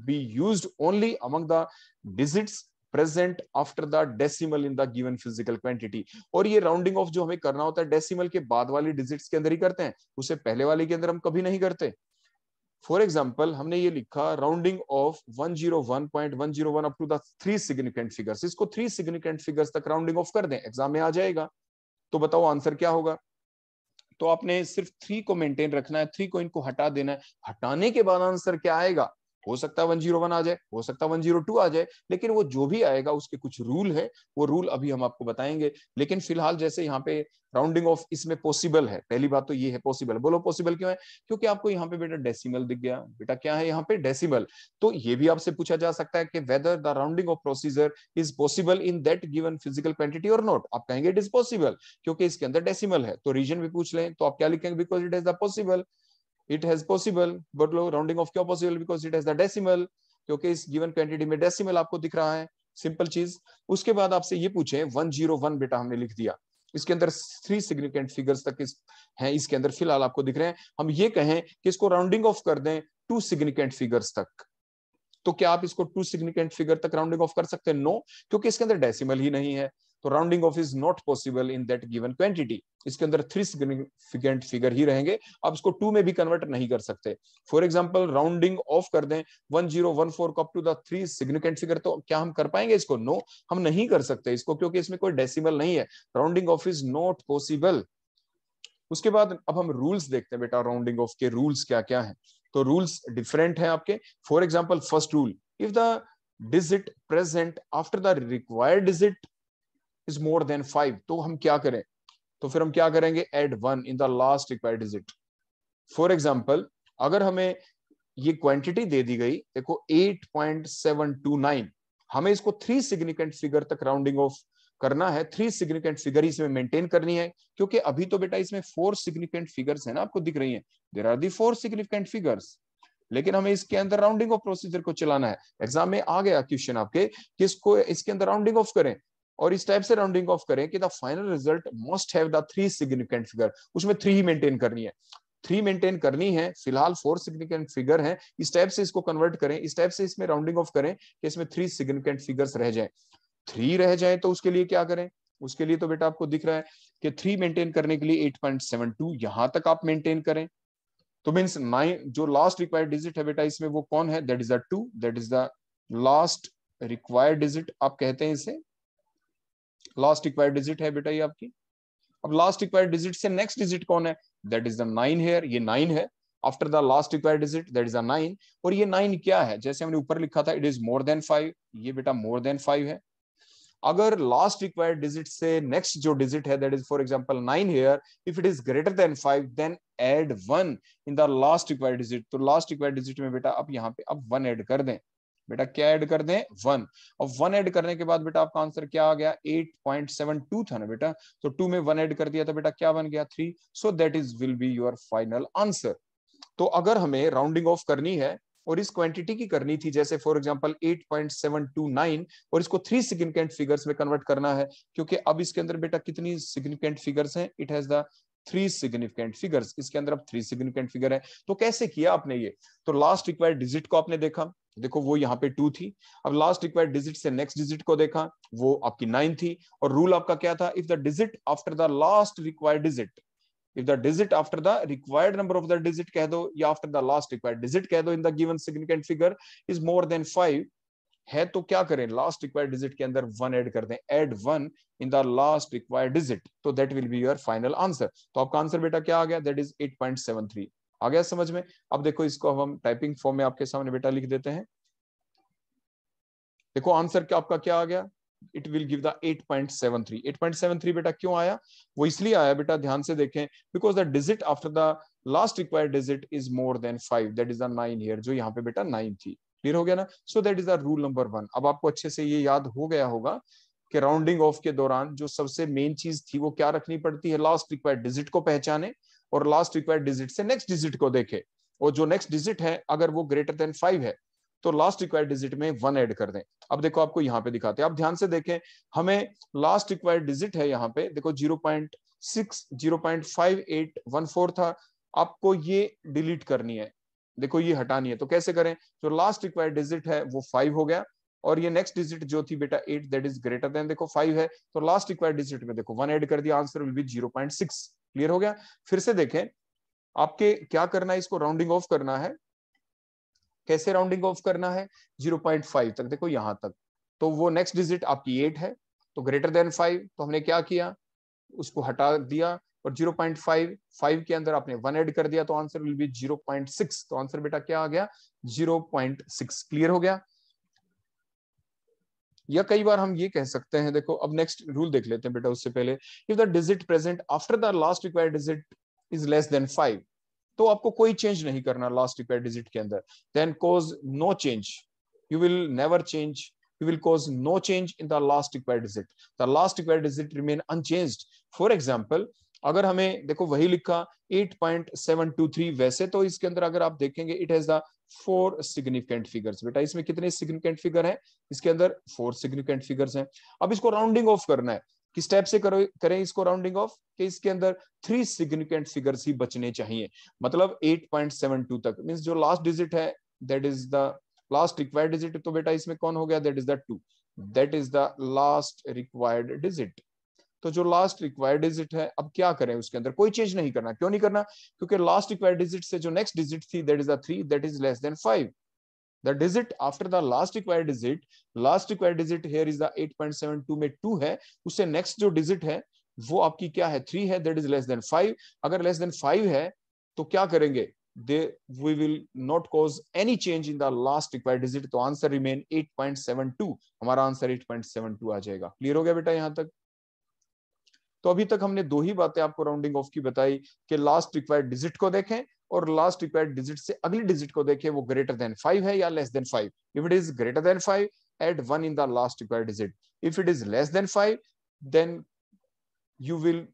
be use only among the digits present after the decimal in the given physical quantity और ये राउंडिंग ऑफ जो हमें करना होता है डेसिमल के बाद वाली डिजिट्स के अंदर ही करते हैं उसे पहले वाले के अंदर हम कभी नहीं करते फॉर एग्जाम्पल हमने ये लिखा rounding off 101.101 up to the three significant figures इसको थ्री सिग्निफिकेंट फिगर्स तक राउंडिंग ऑफ कर दें एग्जाम में आ जाएगा तो बताओ आंसर क्या होगा तो आपने सिर्फ थ्री को मेंटेन रखना है थ्री को इनको हटा देना है हटाने के बाद आंसर क्या आएगा हो सकता है 101 आ जाए हो सकता है 102 आ जाए लेकिन वो जो भी आएगा उसके कुछ रूल है वो रूल अभी हम आपको बताएंगे लेकिन फिलहाल जैसे यहाँ पे राउंडिंग ऑफ इसमें पॉसिबल है पहली बात तो ये है पॉसिबल बोलो पॉसिबल क्यों है क्योंकि आपको यहाँ पे बेटा डेसिमल दिख गया बेटा क्या है यहाँ पे डेसिमल तो ये भी आपसे पूछा जा सकता है कि whether the rounding off procedure is possible in that given physical quantity और नॉट आप कहेंगे इट इज पॉसिबल क्योंकि इसके अंदर डेसिमल है तो रीजन भी पूछ लें तो आप क्या लिखेंगे because it is the possible it has possible but लोग राउंडिंग ऑफ क्यों possible because it has the decimal क्योंकि इस गिवन क्वांटिटी में डेसिमल आपको दिख रहा है सिंपल चीज उसके बाद आपसे ये पूछे वन जीरो वन बेटा हमने लिख दिया इसके अंदर थ्री सिग्निफिकेंट फिगर्स तक इस हैं इसके अंदर फिलहाल आपको दिख रहे हैं हम ये कहें कि इसको राउंडिंग ऑफ कर दें टू सिग्निफिकेंट फिगर्स तक तो क्या आप इसको टू सिग्निफिकेंट फिगर तक राउंडिंग ऑफ कर सकते हैं नो क्योंकि इसके अंदर डेसिमल ही नहीं है तो rounding off is not possible in that given quantity इसके अंदर थ्री सिग्निफिकेंट फिगर ही रहेंगे आप इसको टू में भी कन्वर्ट नहीं कर सकते फॉर एग्जाम्पल राउंडिंग ऑफ कर दें one zero one four up to the three significant figure तो क्या हम कर पाएंगे इसको नो no, हम नहीं कर सकते इसको क्योंकि इसमें कोई डेसिमल नहीं है rounding off is not possible उसके बाद अब हम रूल्स देखते हैं बेटा राउंडिंग ऑफ के रूल्स क्या क्या है तो रूल्स डिफरेंट हैं आपके for example first rule if the digit present after the required digit is more than five तो हम क्या करें तो फिर हम क्या करेंगे add one in the last required digit for example अगर हमें ये क्वांटिटी दे दी गई देखो 8.729 हमें इसको थ्री सिग्निफिकेंट फिगर तक राउंडिंग ऑफ करना है थ्री सिग्निफिकेंट फिगर इसमें मेंटेन करनी है क्योंकि अभी तो बेटा इसमें फोर सिग्निफिकेंट फिगर्स है ना आपको दिख रही है there are the four significant figures लेकिन हमें इसके अंदर राउंडिंग ऑफ प्रोसीजर को चलाना है एग्जाम में आ गया क्वेश्चन आपके किसको इसके अंदर राउंडिंग ऑफ करें और इस टाइप से राउंडिंग ऑफ करें कि the final result must have the three significant figure उसमें थ्री ही मेंटेन करनी है थ्री मेंटेन करनी है फिलहाल फोर सिग्निफिकेंट फिगर है इस टाइप से इसको कन्वर्ट करें इस टाइप से इसमें राउंडिंग ऑफ करें कि इसमें थ्री सिग्निफिकेंट फिगर्स रह जाए थ्री रह जाए तो उसके लिए क्या करें उसके लिए तो बेटा आपको दिख रहा है कि थ्री मेंटेन करने के लिए एट पॉइंट सेवन टू यहां तक आप मेंटेन करें तो मीन्स नाइन जो लास्ट रिक्वायर्ड डिजिट है बेटा इसमें वो कौन है that is the two that is the last required digit आप कहते हैं इसे लास्ट रिक्वायर्ड डिजिट है बेटा ये आपकी अब लास्ट रिक्वायर्ड डिजिट से नेक्स्ट डिजिट कौन है that is the nine here ये नाइन है After the last required digit, that is a nine. और ये nine क्या है जैसे हमने ऊपर लिखा था it is more than five. ये बेटा more than five है अगर लास्ट required digit से नेक्स्ट जो डिजिट है that is for example nine here. If it is greater than five, then add one in the last required digit. तो last required digit में बेटा अब यहाँ पे अब वन एड कर दें बेटा क्या ऐड कर दें वन और वन ऐड करने के बाद बेटा आपका आंसर क्या आ गया एट पॉइंट सेवन टू था ना बेटा तो टू में वन ऐड कर दिया था तो बेटा क्या बन गया three so that is will be your final answer तो अगर हमें राउंडिंग ऑफ करनी है और इस क्वांटिटी की करनी थी जैसे फॉर एग्जांपल 8.729 और इसको थ्री सिग्निफिकेंट फिगर्स में कन्वर्ट करना है क्योंकि अब इसके अंदर बेटा कितनी सिग्निफिकेंट फिगर्स हैं it has the three significant figures इसके अंदर अब थ्री सिग्निफिकेंट फिगर है तो कैसे किया आपने ये तो लास्ट रिक्वायर्ड डिजिट को आपने देखा देखो वो यहाँ पे टू थी अब लास्ट रिक्वायर्ड डिजिट से नेक्स्ट डिजिट को देखा वो आपकी नाइन थी और रूल आपका क्या था if the digit after the last required digit if the digit after the required number of the digit कह दो या after the last required digit कह दो in the given significant figure is more than five है तो क्या करें last required digit के अंदर वन ऐड कर दें add one in the last required digit तो that will be your final answer तो आपका आंसर बेटा क्या आ गया दैट इज 8.73 आ गया समझ में अब देखो इसको हम टाइपिंग फॉर्म में आपके सामने बेटा लिख देते हैं देखो आंसर क्या आपका क्या आ गया इट विल गिव द 8.73 8.73 बेटा क्यों आया वो इसलिए आया बेटा ध्यान से देखें because the digit after the last required digit is more than five that is the nine जो यहाँ पे बेटा नाइन थी क्लियर हो गया ना so that is the rule number one अब आपको अच्छे से ये याद हो गया होगा कि राउंडिंग ऑफ के दौरान जो सबसे मेन चीज थी वो क्या रखनी पड़ती है लास्ट रिक्वायर्ड डिजिट को पहचाने और लास्ट रिक्वायर्ड डिजिट से नेक्स्ट डिजिट को देखे और जो नेक्स्ट डिजिट है अगर वो ग्रेटर देन फाइव है तो लास्ट रिक्वायर्ड डिजिट में वन ऐड कर दें अब देखो आपको यहाँ पे दिखाते हैं आप ध्यान से देखें हमें लास्ट रिक्वायर्ड डिजिट है यहाँ पे देखो zero point six zero point five eight one four था आपको ये डिलीट करनी है देखो ये हटानी है तो कैसे करें जो लास्ट रिक्वायर्ड डिजिट है वो फाइव हो गया और ये नेक्स्ट डिजिट जो थी बेटा eight that is greater than देखो फाइव है तो लास्ट रिक्वायर्ड डिजिट में देखो वन ऐड कर दिया answer will be zero point six clear हो गया फिर से देखें आपके क्या करना है इसको राउंडिंग ऑफ करना है कैसे राउंडिंग ऑफ करना है 0.5 तक देखो यहां तक तो वो नेक्स्ट डिजिट आपकी एट है तो ग्रेटर देन फाइव तो हमने क्या किया उसको हटा दिया और 0.5 5 के अंदर आपने वन ऐड कर दिया तो आंसर विल बी 0.6 तो आंसर बेटा क्या आ गया 0.6 क्लियर हो गया या कई बार हम ये कह सकते हैं देखो अब नेक्स्ट रूल देख लेते हैं बेटा उससे पहले if the digit present after the last required digit is less than five तो आपको कोई चेंज नहीं करना लास्ट रिक्वायर्ड डिजिट के अंदर then cause no change you will never change you will cause no change in the last required digit the last required digit remain unchanged for example अगर हमें देखो वही लिखा 8.723 वैसे तो इसके अंदर अगर आप देखेंगे it has the four significant figures बेटा इसमें कितने सिग्निफिकेंट फिगर हैं इसके अंदर फोर सिग्निफिकेंट फिगर्स हैं अब इसको राउंडिंग ऑफ करना है किस स्टेप से करो करें इसको राउंडिंग ऑफ कि इसके अंदर थ्री सिग्निफिकेंट फिगर्स ही बचने चाहिए मतलब 8.72 तक मींस जो लास्ट डिजिट है that is the last required digit तो बेटा इसमें कौन हो गया that is the two that is the last required digit तो जो लास्ट रिक्वायर्ड डिजिट है अब क्या करें उसके अंदर कोई चेंज नहीं करना क्यों नहीं करना क्योंकि लास्ट रिक्वायर्ड डिजिट से जो नेक्स्ट डिजिट थी that is a three that is less than five the digit after the last required digit last required digit here is the eight point seven two में two है उससे next जो digit है वो आपकी क्या है थ्री है that is less than five अगर लेस देन फाइव है तो क्या करेंगे they we will not cause any change in the last required digit तो answer remain eight point seven two हमारा answer eight point seven two आ जाएगा clear हो गया बेटा यहां तक तो अभी तक हमने दो ही बातें आपको राउंडिंग ऑफ की बताई कि लास्ट रिक्वायर्ड डिजिट को देखें और लास्ट रिक्वायर्ड डिजिट से अगली डिजिट को देखें वो ग्रेटर देन फाइव है या less than five if it is greater than five add one in the last required digit if it is less than five then you will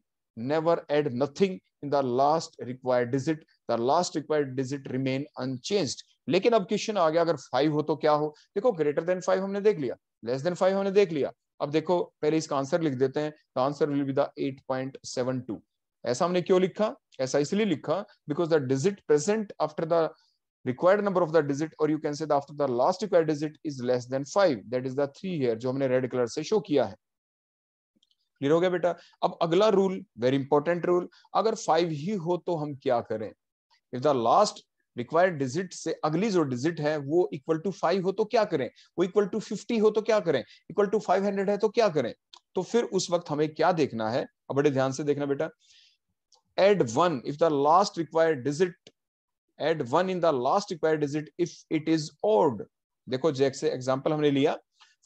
never add nothing in the last required digit the last required digit remain unchanged लेकिन अब question आ गया अगर five हो तो क्या हो देखो greater than five हमने देख लिया लेस देन फाइव हमने देख लिया अब देखो पहले इसका आंसर लिख देते हैं the answer will be the 8.72 ऐसा हमने क्यों लिखा ऐसा इसलिए लिखा because the digit present after the required number of the digit और you can say after the last required digit is less than five that is the three here जो हमने रेड कलर से शो किया है clear हो गया बेटा अब अगला रूल वेरी इंपॉर्टेंट रूल अगर फाइव ही हो तो हम क्या करें if the last required digit से अगली जो डिजिट है वो इक्वल टू फाइव हो तो क्या करें वो इक्वल टू फिफ्टी हो तो क्या करें इक्वल टू फाइव हंड्रेड है तो क्या करें तो फिर उस वक्त हमें क्या देखना है अब बड़े ध्यान से देखना बेटा add one if the last required digit add one in the last required digit if it is odd देखो जैक से एग्जाम्पल हमने लिया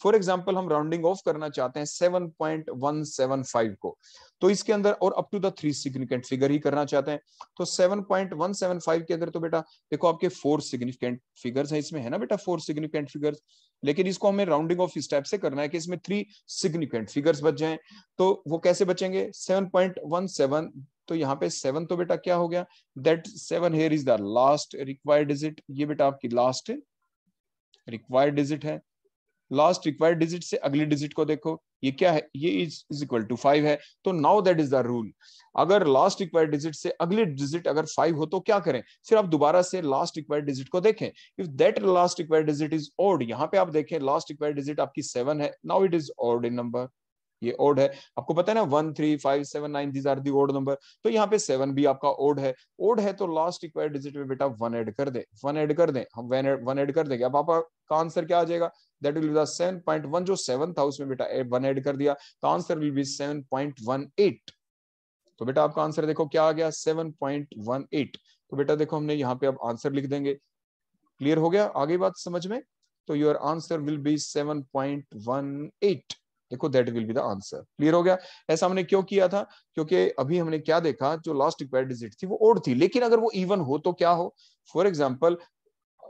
फॉर एग्जाम्पल हम राउंडिंग ऑफ करना चाहते हैं seven point one seven five को तो इसके अंदर और up to the three significant figure ही करना चाहते हैं तो seven point one seven five के अंदर तो बेटा देखो आपके फोर सिग्निफिकेंट फिगर्स हैं इसमें है ना बेटा फोर सिग्निफिकेंट फिगर्स लेकिन इसको हमें राउंडिंग ऑफ इस टाइप से करना है कि इसमें थ्री सिग्निफिकेंट फिगर्स बच जाए तो वो कैसे बचेंगे सेवन पॉइंट वन सेवन तो यहाँ पे सेवन तो बेटा क्या हो गया that seven here is the last required digit ये बेटा आपकी लास्ट रिक्वायर्ड डिजिट है लास्ट रिक्वायर्ड डिजिट से अगली डिजिट को देखो ये क्या है ये इज इक्वल टू फाइव है तो now that is the rule अगर लास्ट रिक्वायर्ड डिजिट से अगली डिजिट अगर फाइव हो तो क्या करें फिर आप दोबारा से लास्ट रिक्वायर्ड डिजिट को देखें if that last required digit is odd यहाँ पे आप देखें लास्ट रिक्वायर्ड डिजिट आपकी सेवन है now it is odd in number ये ओड है आपको पता है ना one three five seven nine these are the odd number तो यहाँ पे सेवन भी आपका ओड है ओड है तो लास्ट रिक्वायर्ड डिजिट में बेटा वन ऐड कर दे वन ऐड कर दे हम वन ऐड कर देंगे अब आपका आंसर क्या आ जाएगा दैट विल बी द 7.1 जो 7th हाउस में बेटा वन ऐड कर दिया तो आंसर विल बी 7.18 तो बेटा आपका आंसर देखो क्या आ गया 7.18 तो बेटा देखो हमने यहां पे अब आंसर लिख देंगे क्लियर हो गया आगे बात समझ में तो योर आंसर विल बी 7.18 देखो that will be the answer clear हो गया ऐसा हमने क्यों किया था क्योंकि अभी हमने क्या देखा जो लास्ट रिक्वायर्ड डिजिट थी वो ओड थी लेकिन अगर वो इवन हो तो क्या हो for example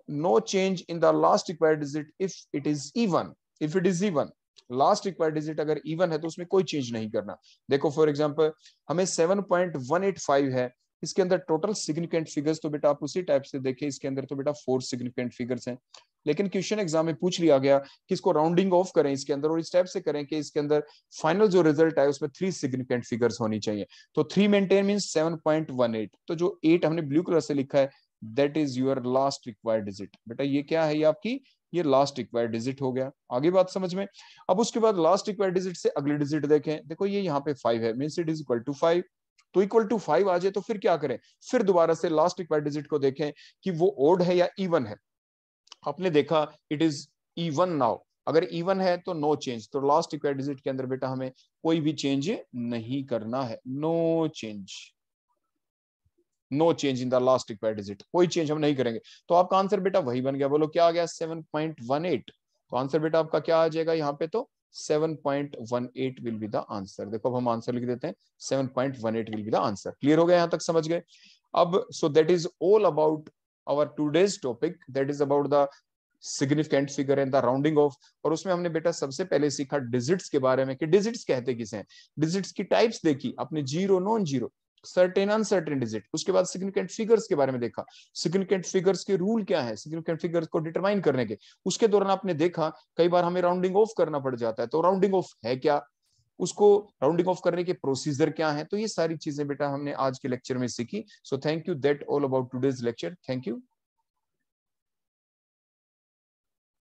no change in the last required digit if it is even if it is even last required digit अगर इवन है तो उसमें कोई चेंज नहीं करना देखो फॉर एग्जांपल हमें 7.185 है इसके अंदर टोटल सिग्निफिकेंट फिगर्स तो बेटा आप उसी टाइप से देखें इसके अंदर तो बेटा फोर सिग्निफिकेंट फिगर्स हैं लेकिन क्वेश्चन एग्जाम में पूछ लिया गया कि इसको राउंडिंग ऑफ करें इसके अंदर और इस टाइप से करें कि इसके अंदर फाइनल जो रिजल्ट है उसमें थ्री सिग्निफिकेंट फिगर्स होनी चाहिए तो three maintain mean seven point one eight तो जो एट हमने ब्लू कलर से लिखा है that is your last required digit बेटा ये क्या है ये आपकी ये लास्ट रिक्वायर्ड डिजिट हो गया आगे बात समझ में अब उसके बाद लास्ट रिक्वायर्ड डिजिट से अगले डिजिट देखें देखो ये यहाँ पे फाइव है mean it is equal to five तो इक्वल टू फाइव आ जाए तो फिर क्या करें फिर दोबारा से लास्ट रिक्वायर्ड डिजिट को देखें कि वो ओड है या इवन है आपने देखा इट इज इवन नाउ अगर इवन है तो नो चेंज तो लास्ट रिक्वायर्ड डिजिट के अंदर बेटा हमें कोई भी चेंज नहीं करना है no no change no change in the last require digit कोई चेंज हम नहीं करेंगे तो आपका आंसर बेटा वही बन गया बोलो क्या आ गया सेवन पॉइंट वन एट तो आंसर बेटा आपका क्या आ जाएगा यहाँ पे तो seven point one eight will be the answer देखो अब हम आंसर लिख देते हैं seven point one eight will be the answer clear हो गया यहां तक समझ गए अब so that is all about our today's topic that is about the significant figure and the rounding off और उसमें हमने बेटा सबसे पहले सीखा डिजिट्स के बारे में कि डिजिट्स कहते किसे हैं डिजिट्स की टाइप्स देखी अपने zero non zero certain uncertain digit उसके बाद सिग्निफिकेंट फिगर्स के बारे में देखा सिग्निफिकेंट फिगर्स के रूल क्या है सिग्निफिकेंट फिगर्स को डिटरमाइन करने के उसके दौरान आपने देखा कई बार हमें राउंडिंग ऑफ करना पड़ जाता है तो राउंडिंग ऑफ है क्या उसको राउंडिंग ऑफ करने के प्रोसीजर क्या है तो ये सारी चीजें बेटा हमने आज के लेक्चर में सीखी so thank you that all about today's lecture thank you